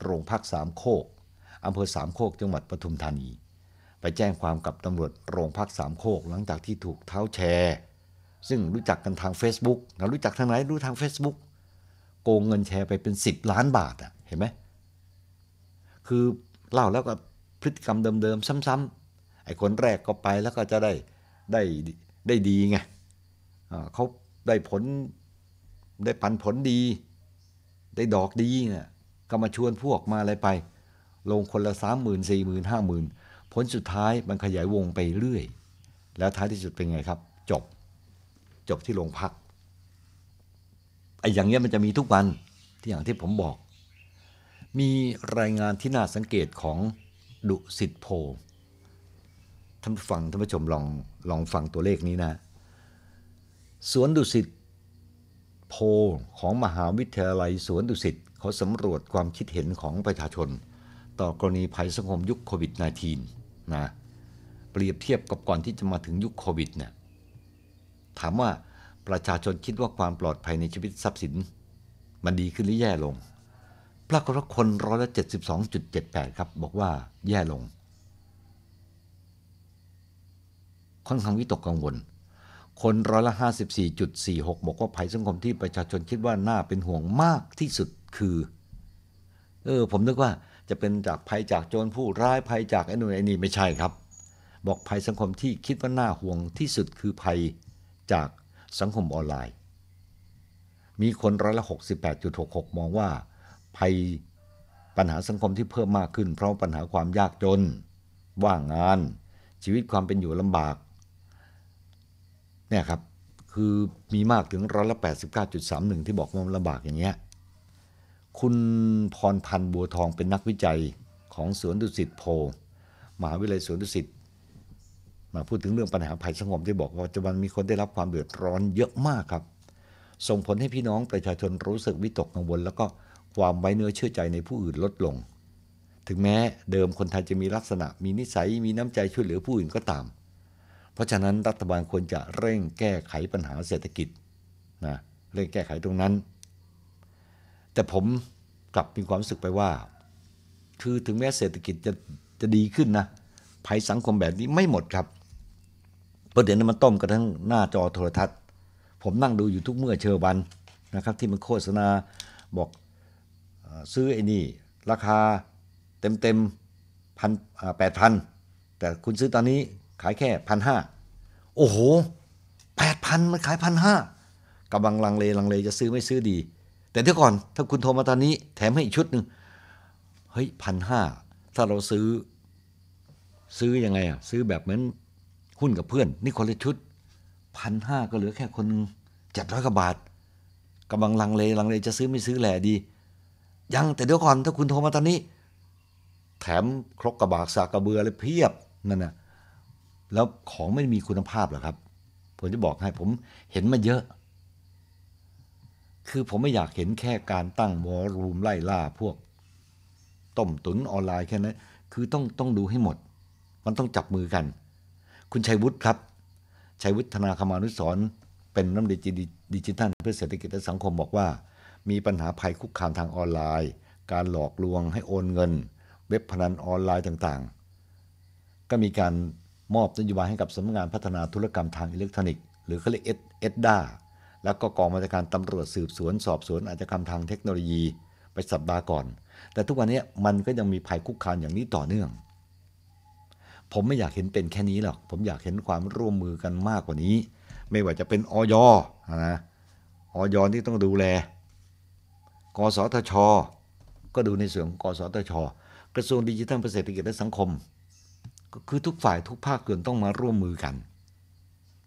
โรงพักสามโคกอำเภอสามโคกจังหวัดปทุมธานี ไปแจ้งความกับตำรวจโรงพักสามโคก หลังจากที่ถูกเท้าแชร์ซึ่งรู้จักกันทาง Facebook เรารู้จักทางไหนรู้ทาง Facebook โกงเงินแชร์ไปเป็น 10 ล้านบาทอะ่ะเห็นไหม คือเล่าแล้วก็พฤติกรรมเดิมๆ ซ้ำๆไอ้คนแรกก็ไปแล้วก็จะได้ได้ได้ดีไง เขาได้ผลได้ปันผลดี ได้ดอกดีเนี่ยก็มาชวนพวกมาอะไรไป ลงคนละสามหมื่นสี่หมื่นห้าหมื่นผลสุดท้ายมันขยายวงไปเรื่อย แล้วท้ายที่สุดเป็นไงครับ จบจบที่โรงพัก ไอ้อย่างเงี้ยมันจะมีทุกวัน ที่อย่างที่ผมบอก มีรายงานที่น่าสังเกตของดุสิตโพ ท่านฟังท่านผู้ชมลองลองฟังตัวเลขนี้นะสวนดุสิตโพของมหาวิทยาลัยสวนดุสิตเขาสำรวจความคิดเห็นของประชาชนต่อกรณีภัยสังคมยุคโควิด -19 นะ เปรียบเทียบกับก่อนที่จะมาถึงยุคโควิดเนี่ยถามว่าประชาชนคิดว่าความปลอดภัยในชีวิตทรัพย์สิน มันดีขึ้นหรือแย่ลงปรากฏว่าคนร้อยละ72.78 ครับบอกว่าแย่ลง ค่อนข้างวิตกกังวล คนร้อยละ 54.46บบอกว่าภัยสังคมที่ประชาชนคิดว่าน่าเป็นห่วงมากที่สุดคือ เออ ผมนึกว่าจะเป็นจากภัยจากโจรผู้ร้ายภัยจากไอ้นู่นไอ้นี่ไม่ใช่ครับ บอกภัยสังคมที่คิดว่าน่าห่วงที่สุดคือภัยจากสังคมออนไลน์ มีคนร้อยละ 68.66 มองว่าภัยปัญหาสังคมที่เพิ่มมากขึ้นเพราะปัญหาความยากจน ว่างงานชีวิตความเป็นอยู่ลำบากเนี่ยครับ คือมีมากถึงร้อยละ 89.31 ที่บอกว่าลำบากอย่างเงี้ย คุณพรพันธ์บัวทองเป็นนักวิจัยของสวนดุสิตโพมหาวิทยาลัยสวนดุสิตมาพูดถึงเรื่องปัญหาภัยสังคมที่บอกว่าจะมันมีคนได้รับความเดือดร้อนเยอะมากครับ ส่งผลให้พี่น้องประชาชนรู้สึกวิตกกังวล แล้วก็ความไว้เนื้อเชื่อใจในผู้อื่นลดลง ถึงแม้เดิมคนไทยจะมีลักษณะ มีนิสัยมีน้ำใจช่วยเหลือผู้อื่นก็ตาม เพราะฉะนั้นรัฐบาลควรจะเร่งแก้ไขปัญหาเศรษฐกิจนะเร่งแก้ไขตรงนั้น แต่ผมกลับมีความรู้สึกไปว่า คือถึงแม้เศรษฐกิจจะจะดีขึ้นนะภัยสังคมแบบนี้ไม่หมดครับประเด็นนั้นมันต้มกันทั้งหน้าจอโทรทัศน์ ผมนั่งดูอยู่ทุกเมื่อเชอวันนะครับ ที่มันโฆษณาบอกซื้อไอ้นี่ ราคาเต็มเต็มพันแปดพันแต่คุณซื้อตอนนี้ขายแค่พันห้าโอ้โหแปดพันมันขายพันห้ากำลังลังเลลังเล จะซื้อไม่ซื้อดี แต่เดี๋ยวก่อนถ้าคุณโทรมาตอนนี้แถมให้อีกชุดหนึ่งเฮ้ยพันห้าถ้าเราซื้อซื้ออยังไงอ่ะซื้อแบบเหมือนหุ้นกับเพื่อนนี่คนละชุดพันห้าก็เหลือแค่คนนึงเจ็ดร้อยกว่าบาท กำลังลังเลลังเลจะซื้อไม่ซื้อแหล่ดี ยังแต่เดี๋ยวก่อน ถ้าคุณโทรมาตอนนี้ แถมครกกระบากสากกระเบืออะไรเพียบนั่นนะแล้วของไม่มีคุณภาพหรอครับ ผมจะบอกให้ผมเห็นมาเยอะ คือผมไม่อยากเห็นแค่การตั้งวอรูมไล่ล่า พวกต้มตุนออนไลน์แค่นั้นคือต้องต้องดูให้หมด มันต้องจับมือกันคุณชัยวุฒิครับ ชัยวุฒนาคมานุสรเป็นนัำดีดิจิทัลเพื่อเศรษฐกิจและสังคมบอกว่า มีปัญหาภัยคุกคามทางออนไลน์ การหลอกลวงให้โอนเงิน เว็บพนันออนไลน์ต่างๆ ก็มีการมอบนโยบายให้กับสำนักงานพัฒนาธุรกรรมทางอิเล็กทรอนิกส์หรือเขาเรียกเอ็ดด้าแล้วก็กองบัญชาการตำรวจสืบสวนสอบสวนอาชญากรรมทางเทคโนโลยี ไปสัปดาห์ก่อน แต่ทุกวันนี้มันก็ยังมีภัยคุกคามอย่างนี้ต่อเนื่องผมไม่อยากเห็นเป็นแค่นี้หรอก ผมอยากเห็นความร่วมมือกันมากกว่านี้ ไม่ว่าจะเป็นออยนะออยที่ต้องดูแล กสทช ก็ดูในส่วนของกสทช กระทรวงดิจิทัลเศรษฐกิจและสังคม ก็คือทุกฝ่ายทุกภาคเกินต้องมาร่วมมือกัน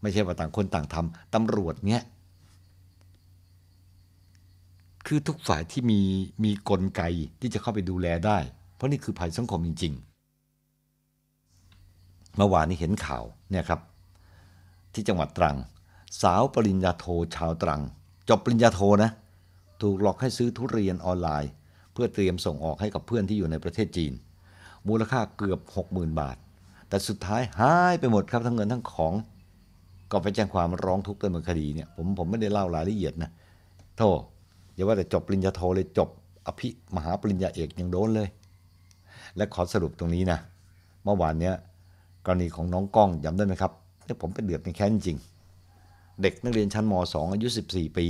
ไม่ใช่ว่าต่างคนต่างทำตำรวจเนี้ย คือทุกฝ่ายที่มีมีกลไกที่จะเข้าไปดูแลได้ เพราะนี่คือภัยสังคมจริง ๆเมื่อวานนี้เห็นข่าวเนี่ยครับ ที่จังหวัดตรัง สาวปริญญาโทชาวตรังจบปริญญาโทนะ ถูกหลอกให้ซื้อทุเรียนออนไลน์ เพื่อเตรียมส่งออกให้กับเพื่อนที่อยู่ในประเทศจีน มูลค่าเกือบ 60,000 บาท แต่สุดท้ายหายไปหมดครับทั้งเงินทั้งของ ก็ไปแจ้งความร้องทุกข์ดำเนินคดีเนี่ย ผมผมไม่ได้เล่ารายละเอียดนะโทษอย่าว่าแต่จบปริญญาโทเลยจบอภิมหาปริญญาเอกยังโดนเลย และขอสรุปตรงนี้นะเมื่อวานเนี้ยกรณีของน้องก้องจำได้ไหมครับที่ผมเป็นเดือดเป็นแค้นจริง เด็กนักเรียนชั้นม .2 อายุ 14 ปี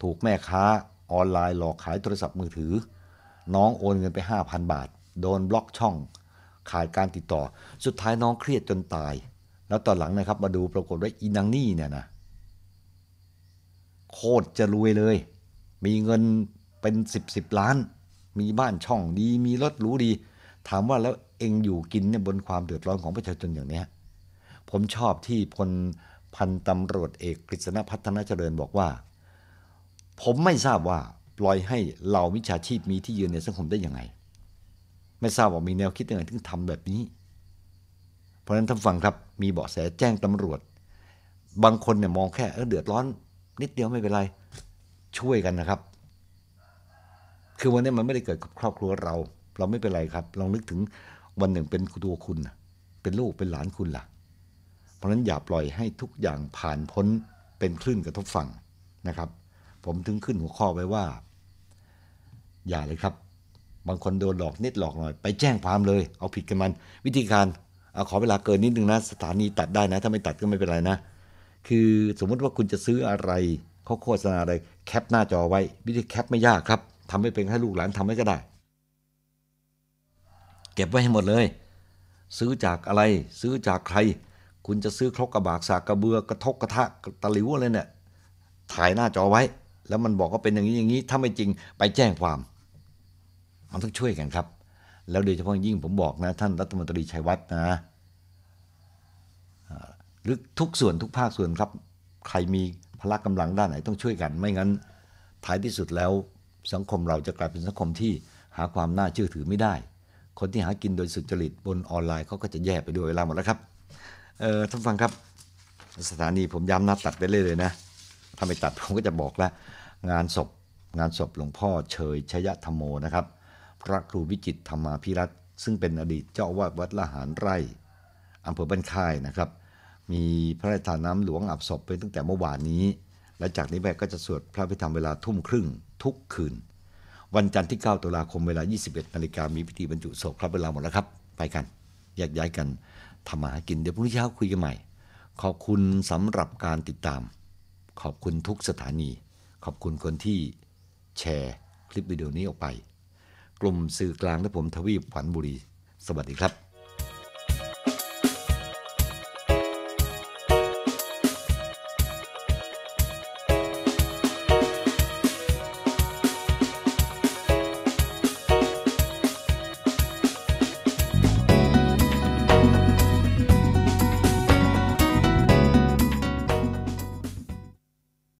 ถูกแม่ค้าออนไลน์หลอกขายโทรศัพท์มือถือ น้องโอนเงินไป 5,000 บาท โดนบล็อกช่อง ขาดการติดต่อสุดท้ายน้องเครียดจนตาย แล้วตอนหลังนะครับมาดูปรากฏว่าอีนังนี่เนี่ยนะโคตรจะรวยเลย มีเงินเป็น 10บสล้าน มีบ้านช่องดีมีรถหรูดีถามว่าแล้วเองอยู่กินเนี่ยบนความเดือดร้อนของประชาชนอย่างเนี้ย ผมชอบที่พลพันตำรวจเอกกฤษณพัฒนาเจริญบอกว่า ผมไม่ทราบว่าปล่อยให้เหล่ามิจฉาชีพมีที่ยืนในสังคมได้ยังไง ไม่ทราบว่ามีแนวคิดยังไงถึงทำแบบนี้ เพราะฉะนั้นท่านฟังครับมีเบาะแสแจ้งตำรวจ บางคนเนี่ยมองแค่เออเดือดร้อน นิดเดียวไม่เป็นไรช่วยกันนะครับ คือวันนี้มันไม่ได้เกิดกับครอบครัวเราเราไม่เป็นไรครับลองนึกถึงวันหนึ่งเป็นตัวคุณเป็นลูกเป็นหลานคุณละ่ะ เพราะฉะนั้นอย่าปล่อยให้ทุกอย่างผ่านพ้นเป็นคลื่นกระทบฝั่งนะครับ ผมถึงขึ้นหัวข้อไว้ว่า อย่าเลยครับ บางคนโดนหลอกนิดหลอกหน่อยไปแจ้งความเลย เอาผิดกันมัน วิธีการเอาขอเวลาเกินนิดนึงนะ สถานีตัดได้นะ ถ้าไม่ตัดก็ไม่เป็นไรนะคือสมมติว่าคุณจะซื้ออะไรเขาโฆษณาอะไรแคปหน้าจอไว้ วิธีแคปไม่ยากครับทำให้เป็นให้ลูกหลานทำให้ก็ได้เก็บไว้ให้หมดเลย ซื้อจากอะไรซื้อจากใคร คุณจะซื้อครกกระบากสากกระเบือกระทกกระทะตะหลิวอะไรเนี่ยถ่ายหน้าจอไว้ แล้วมันบอกว่าเป็นอย่างนี้อย่างนี้ ถ้าไม่จริงไปแจ้งความมันต้องช่วยกันครับ แล้วโดยเฉพาะยิ่งผมบอกนะท่านรัฐมนตรีชัยวัฒน์นะหรือทุกส่วนทุกภาคส่วนครับ ใครมีพละกำลังด้านไหนต้องช่วยกัน ไม่งั้นท้ายที่สุดแล้วสังคมเราจะกลายเป็นสังคมที่หาความน่าเชื่อถือไม่ได้คนที่หากินโดยสุจริตบนออนไลน์เขาก็จะแย่ไปด้วยเวลาหมดแล้วครับเออท่านฟังครับ สถานีผมย้ำนะตัดไปเลยเลยนะถ้าไม่ตัดผมก็จะบอกละงานศพงานศพหลวงพ่อเฉยชยธรรมโมนะครับ พระครูวิจิตธรรมาพิรัตซึ่งเป็นอดีตเจ้าวาดวัดละหารไร่อำเภอบ้านค่ายนะครับ มีพระราชทานน้ำหลวงอับศพไปตั้งแต่เมื่อวานนี้ และจากนี้ไปก็จะสวดพระพิธรรมเวลาทุ่มครึ่งทุกคืนวันจันทร์ที่ 9ตุลาคมเวลา 21 นาฬิกามีพิธีบรรจุศพครับเวลาหมดแล้วครับ ไปกันแยกย้ายกันทำมาหากินเดี๋ยวพรุ่งนี้เช้าคุยกันใหม่ ขอบคุณสำหรับการติดตาม ขอบคุณทุกสถานี ขอบคุณคนที่แชร์คลิปวิดีโอนี้ออกไป กลุ่มสื่อกลางและผมทวีปขวัญบุรี สวัสดีครับ